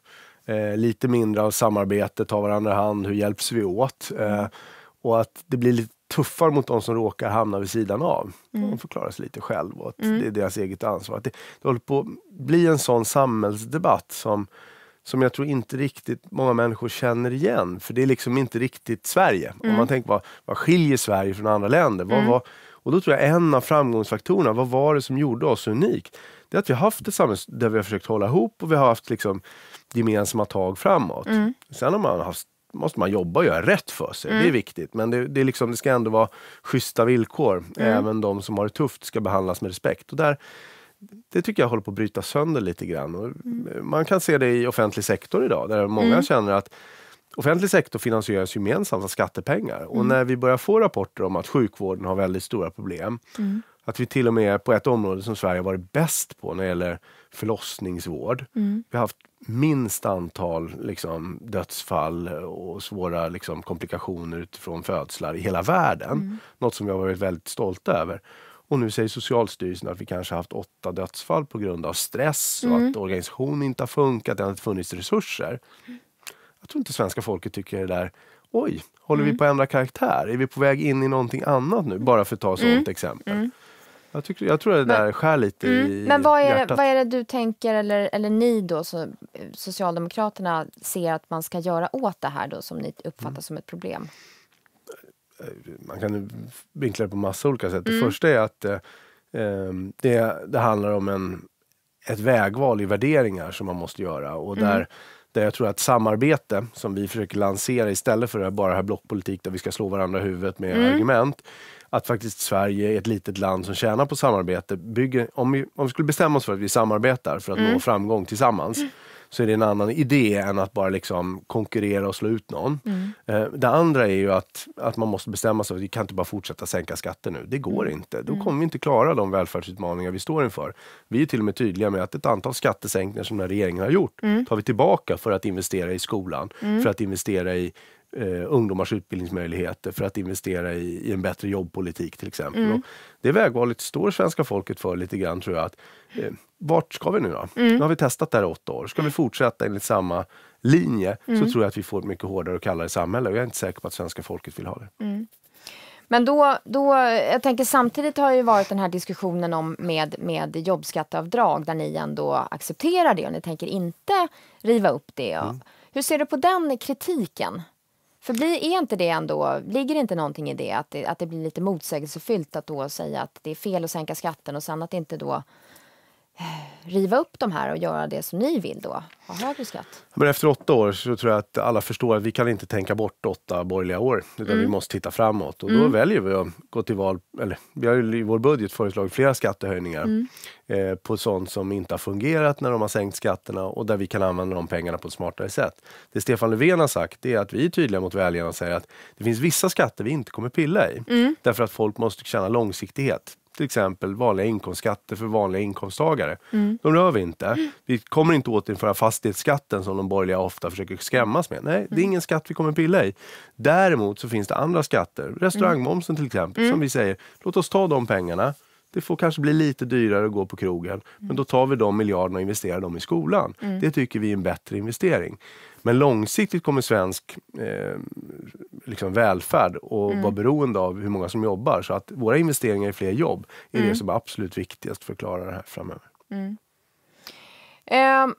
Eh, lite mindre av samarbete, ta varandra i hand, hur hjälps vi åt? Eh, och att det blir lite tuffare mot de som råkar hamna vid sidan av. Mm. De får klara sig lite själv och mm. det är deras eget ansvar. Att det, det håller på att bli en sån samhällsdebatt som, som jag tror inte riktigt många människor känner igen. För det är liksom inte riktigt Sverige. Mm. Om man tänker vad, vad skiljer Sverige från andra länder? Vad, mm. vad, och då tror jag en av framgångsfaktorerna, vad var det som gjorde oss unikt? Det är att vi har haft ett samhälle där vi har försökt hålla ihop och vi har haft liksom gemensamma tag framåt. Mm. Sen har man haft måste man jobba och göra rätt för sig. Mm. Det är mm. viktigt. Men det, det, är liksom, det ska ändå vara schyssta villkor. Mm. Även de som har det tufft ska behandlas med respekt. Och där, det tycker jag håller på att bryta sönder lite grann. Och mm. Man kan se det i offentlig sektor idag, där många mm. känner att offentlig sektor finansieras gemensamt av skattepengar. Och när vi börjar få rapporter om att sjukvården har väldigt stora problem att vi till och med på ett område som Sverige varit bäst på när det gäller förlossningsvård. Mm. Vi har haft minst antal liksom, dödsfall och svåra liksom, komplikationer utifrån födslar i hela världen. Mm. Något som vi har varit väldigt stolta över. Och nu säger Socialstyrelsen att vi kanske haft åtta dödsfall på grund av stress och mm. att organisationen inte har funkat, det har inte funnits resurser. Jag tror inte svenska folket tycker det där Oj, håller mm. vi på att ändra karaktär? Är vi på väg in i någonting annat nu? Bara för att ta ett sådant mm. exempel. Mm. Jag, tyckte, jag tror det där men, skär lite mm, i Men vad är, vad är det du tänker, eller, eller ni då, så eh, Socialdemokraterna ser att man ska göra åt det här då som ni uppfattar mm. som ett problem? Eh, man kan vinkla det på massa olika sätt. Mm. Det första är att eh, ehm, det, det handlar om en, ett vägval i värderingar som man måste göra och mm. där där jag tror att samarbete som vi försöker lansera istället för bara här blockpolitik där vi ska slå varandra i huvudet med mm. argument att faktiskt Sverige är ett litet land som tjänar på samarbete. Bygger, om, vi, om vi skulle bestämma oss för att vi samarbetar för att mm. nå framgång tillsammans mm. så är det en annan idé än att bara liksom konkurrera och slå ut någon. Mm. Eh, det andra är ju att, att man måste bestämma sig för att vi kan inte bara fortsätta sänka skatter nu. Det går mm. inte. Då mm. kommer vi inte klara de välfärdsutmaningar vi står inför. Vi är till och med tydliga med att ett antal skattesänkningar som den här regeringen har gjort mm. tar vi tillbaka för att investera i skolan, för att investera i eh, ungdomars utbildningsmöjligheter för att investera i, i en bättre jobbpolitik till exempel. Mm. det vägvalet står svenska folket för lite grann tror jag. Att, eh, vart ska vi nu då? Mm. Nu har vi testat det här i åtta år. Ska vi fortsätta enligt samma linje mm. så tror jag att vi får ett mycket hårdare och kallare samhälle. Och jag är inte säker på att svenska folket vill ha det. Mm. Men då, då, jag tänker samtidigt har ju varit den här diskussionen om med, med jobbskatteavdrag där ni ändå accepterar det och ni tänker inte riva upp det. Mm. Hur ser du på den kritiken? För blir, är inte det ändå, ligger det inte någonting i det att, det att det blir lite motsägelsefyllt att då säga att det är fel att sänka skatten och sen att inte då riva upp de här och göra det som ni vill då? Ha högre skatt? Men efter åtta år så tror jag att alla förstår att vi kan inte tänka bort åtta borgerliga år, utan mm. vi måste titta framåt. Och då mm. väljer vi att gå till val, eller vi har i vår budget föreslagit flera skattehöjningar mm. eh, på sånt som inte har fungerat när de har sänkt skatterna och där vi kan använda de pengarna på ett smartare sätt. Det Stefan Löfven har sagt är att vi är tydliga mot väljarna och säger att det finns vissa skatter vi inte kommer pilla i, mm. därför att folk måste känna långsiktighet till exempel vanliga inkomstskatter för vanliga inkomsttagare. Mm. De rör vi inte. Vi kommer inte återinföra fastighetsskatten som de borgerliga ofta försöker skrämmas med. Nej, mm. det är mm. ingen skatt vi kommer pilla i. Däremot så finns det andra skatter, mm. restaurangmomsen till exempel, som mm. vi säger, låt oss ta de pengarna. Det får kanske bli lite dyrare att gå på krogen, men då tar vi de miljarderna och investerar dem i skolan. Det tycker vi är en bättre investering. Men långsiktigt kommer svensk eh, liksom välfärd att mm. vara beroende av hur många som jobbar. Så att våra investeringar i fler jobb är mm. det som är absolut viktigast för att klara det här framöver. Mm. Eh,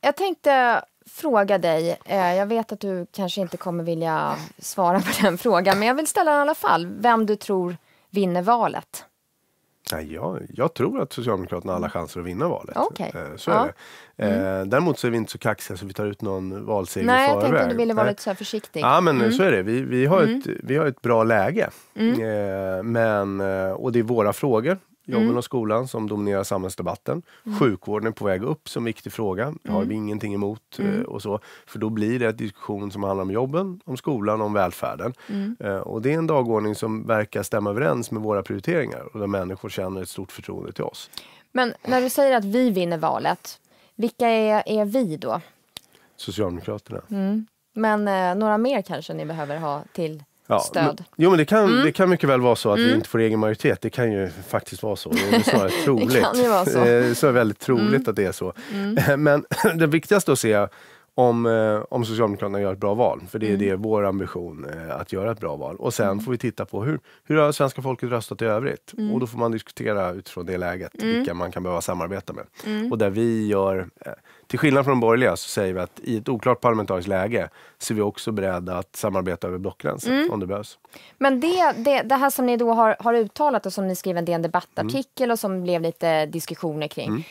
jag tänkte fråga dig, eh, jag vet att du kanske inte kommer vilja svara på den frågan, men jag vill ställa den i alla fall, vem du tror vinner valet? Nej, jag, jag, tror att Socialdemokraterna har alla mm. chanser att vinna valet. Okay. Eh, så är ja. det. Eh, mm. Däremot så är vi inte så kaxiga så vi tar ut någon valseger Nej, jag tänkte att du ville vara Nej. lite så försiktig. Ja, men eh, mm. så är det. Vi, vi, har, mm. ett, vi har ett bra läge. Mm. Men, och det är våra frågor. Jobben mm. och skolan som dominerar samhällsdebatten. Mm. Sjukvården är på väg upp som viktig fråga. Det har vi mm. ingenting emot. Eh, mm. och så. För då blir det en diskussion som handlar om jobben, om skolan, om välfärden. Mm. Eh, och det är en dagordning som verkar stämma överens med våra prioriteringar och där människor känner ett stort förtroende till oss. Men när du säger att vi vinner valet, vilka är, är vi då? Socialdemokraterna. Mm. Men eh, några mer kanske ni behöver ha till ja, stöd. Men, jo men det kan, mm. det kan mycket väl vara så att mm. vi inte får egen majoritet. Det kan ju faktiskt vara så. Det är snarare troligt. det kan ju vara så. Eh, så är väldigt troligt mm. att det är så. Mm. Eh, men det viktigaste att se om, eh, om Socialdemokraterna gör ett bra val. För det är mm. det vår ambition att göra ett bra val. Och sen mm. får vi titta på hur, hur har svenska folket röstat i övrigt? Mm. Och då får man diskutera utifrån det läget mm. vilka man kan behöva samarbeta med. Mm. Och där vi gör till skillnad från de borgerliga så säger vi att i ett oklart parlamentariskt läge så är vi också beredda att samarbeta över blockgränsen mm. om det behövs. Men det, det, det, här som ni då har, har uttalat och som ni skrev en DN Debatt-artikel mm. och som blev lite diskussioner kring. Mm.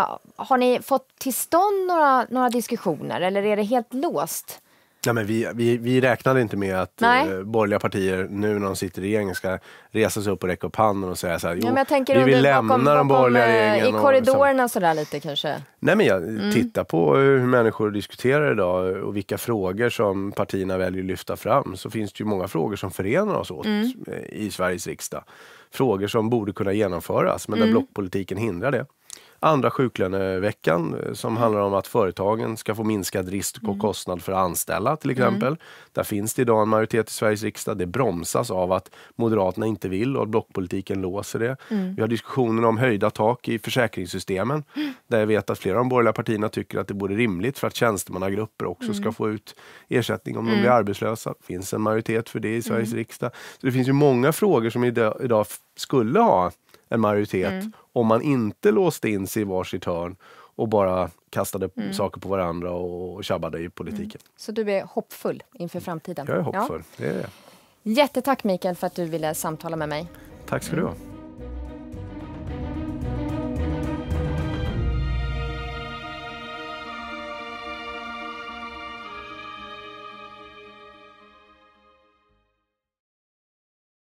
Eh, har ni fått till stånd några, några diskussioner eller är det helt låst? Nej, men vi, vi, vi räknade inte med att Nej. Eh, borgerliga partier nu när de sitter i regeringen ska resa sig upp och räcka upp handen och säga så här, jo, men jag tänker vi vill under- lämna bakom, den bakom, borgerliga eh, regeringen. I och- korridorerna liksom- sådär lite kanske. Nej, men jag mm. tittar på hur människor diskuterar idag och vilka frågor som partierna väljer att lyfta fram. Så finns det ju många frågor som förenar oss åt eh, i Sveriges riksdag. Frågor som borde kunna genomföras, men där mm. blockpolitiken hindrar det. Andra sjuklöneveckan eh, som mm. handlar om att företagen ska få minskad risk och mm. kostnad för att anställa till mm. exempel. Mm. Där finns det idag en majoritet i Sveriges riksdag. Det bromsas av att Moderaterna inte vill och att blockpolitiken låser det. Mm. Vi har diskussionen om höjda tak i försäkringssystemen där jag vet att flera av de borgerliga partierna tycker att det vore rimligt för att tjänstemannagrupper också ska mm. få ut ersättning om de blir arbetslösa. Det finns en majoritet för det i Sveriges riksdag. Så det finns ju många frågor som idag, idag skulle ha en majoritet mm om man inte låste in sig i varsitt hörn och bara kastade mm. saker på varandra och tjabbade i politiken. Mm. Så du är hoppfull inför framtiden? Jag är hoppfull, ja. det är jag. Jättetack Mikael för att du ville samtala med mig. Tack ska du ha.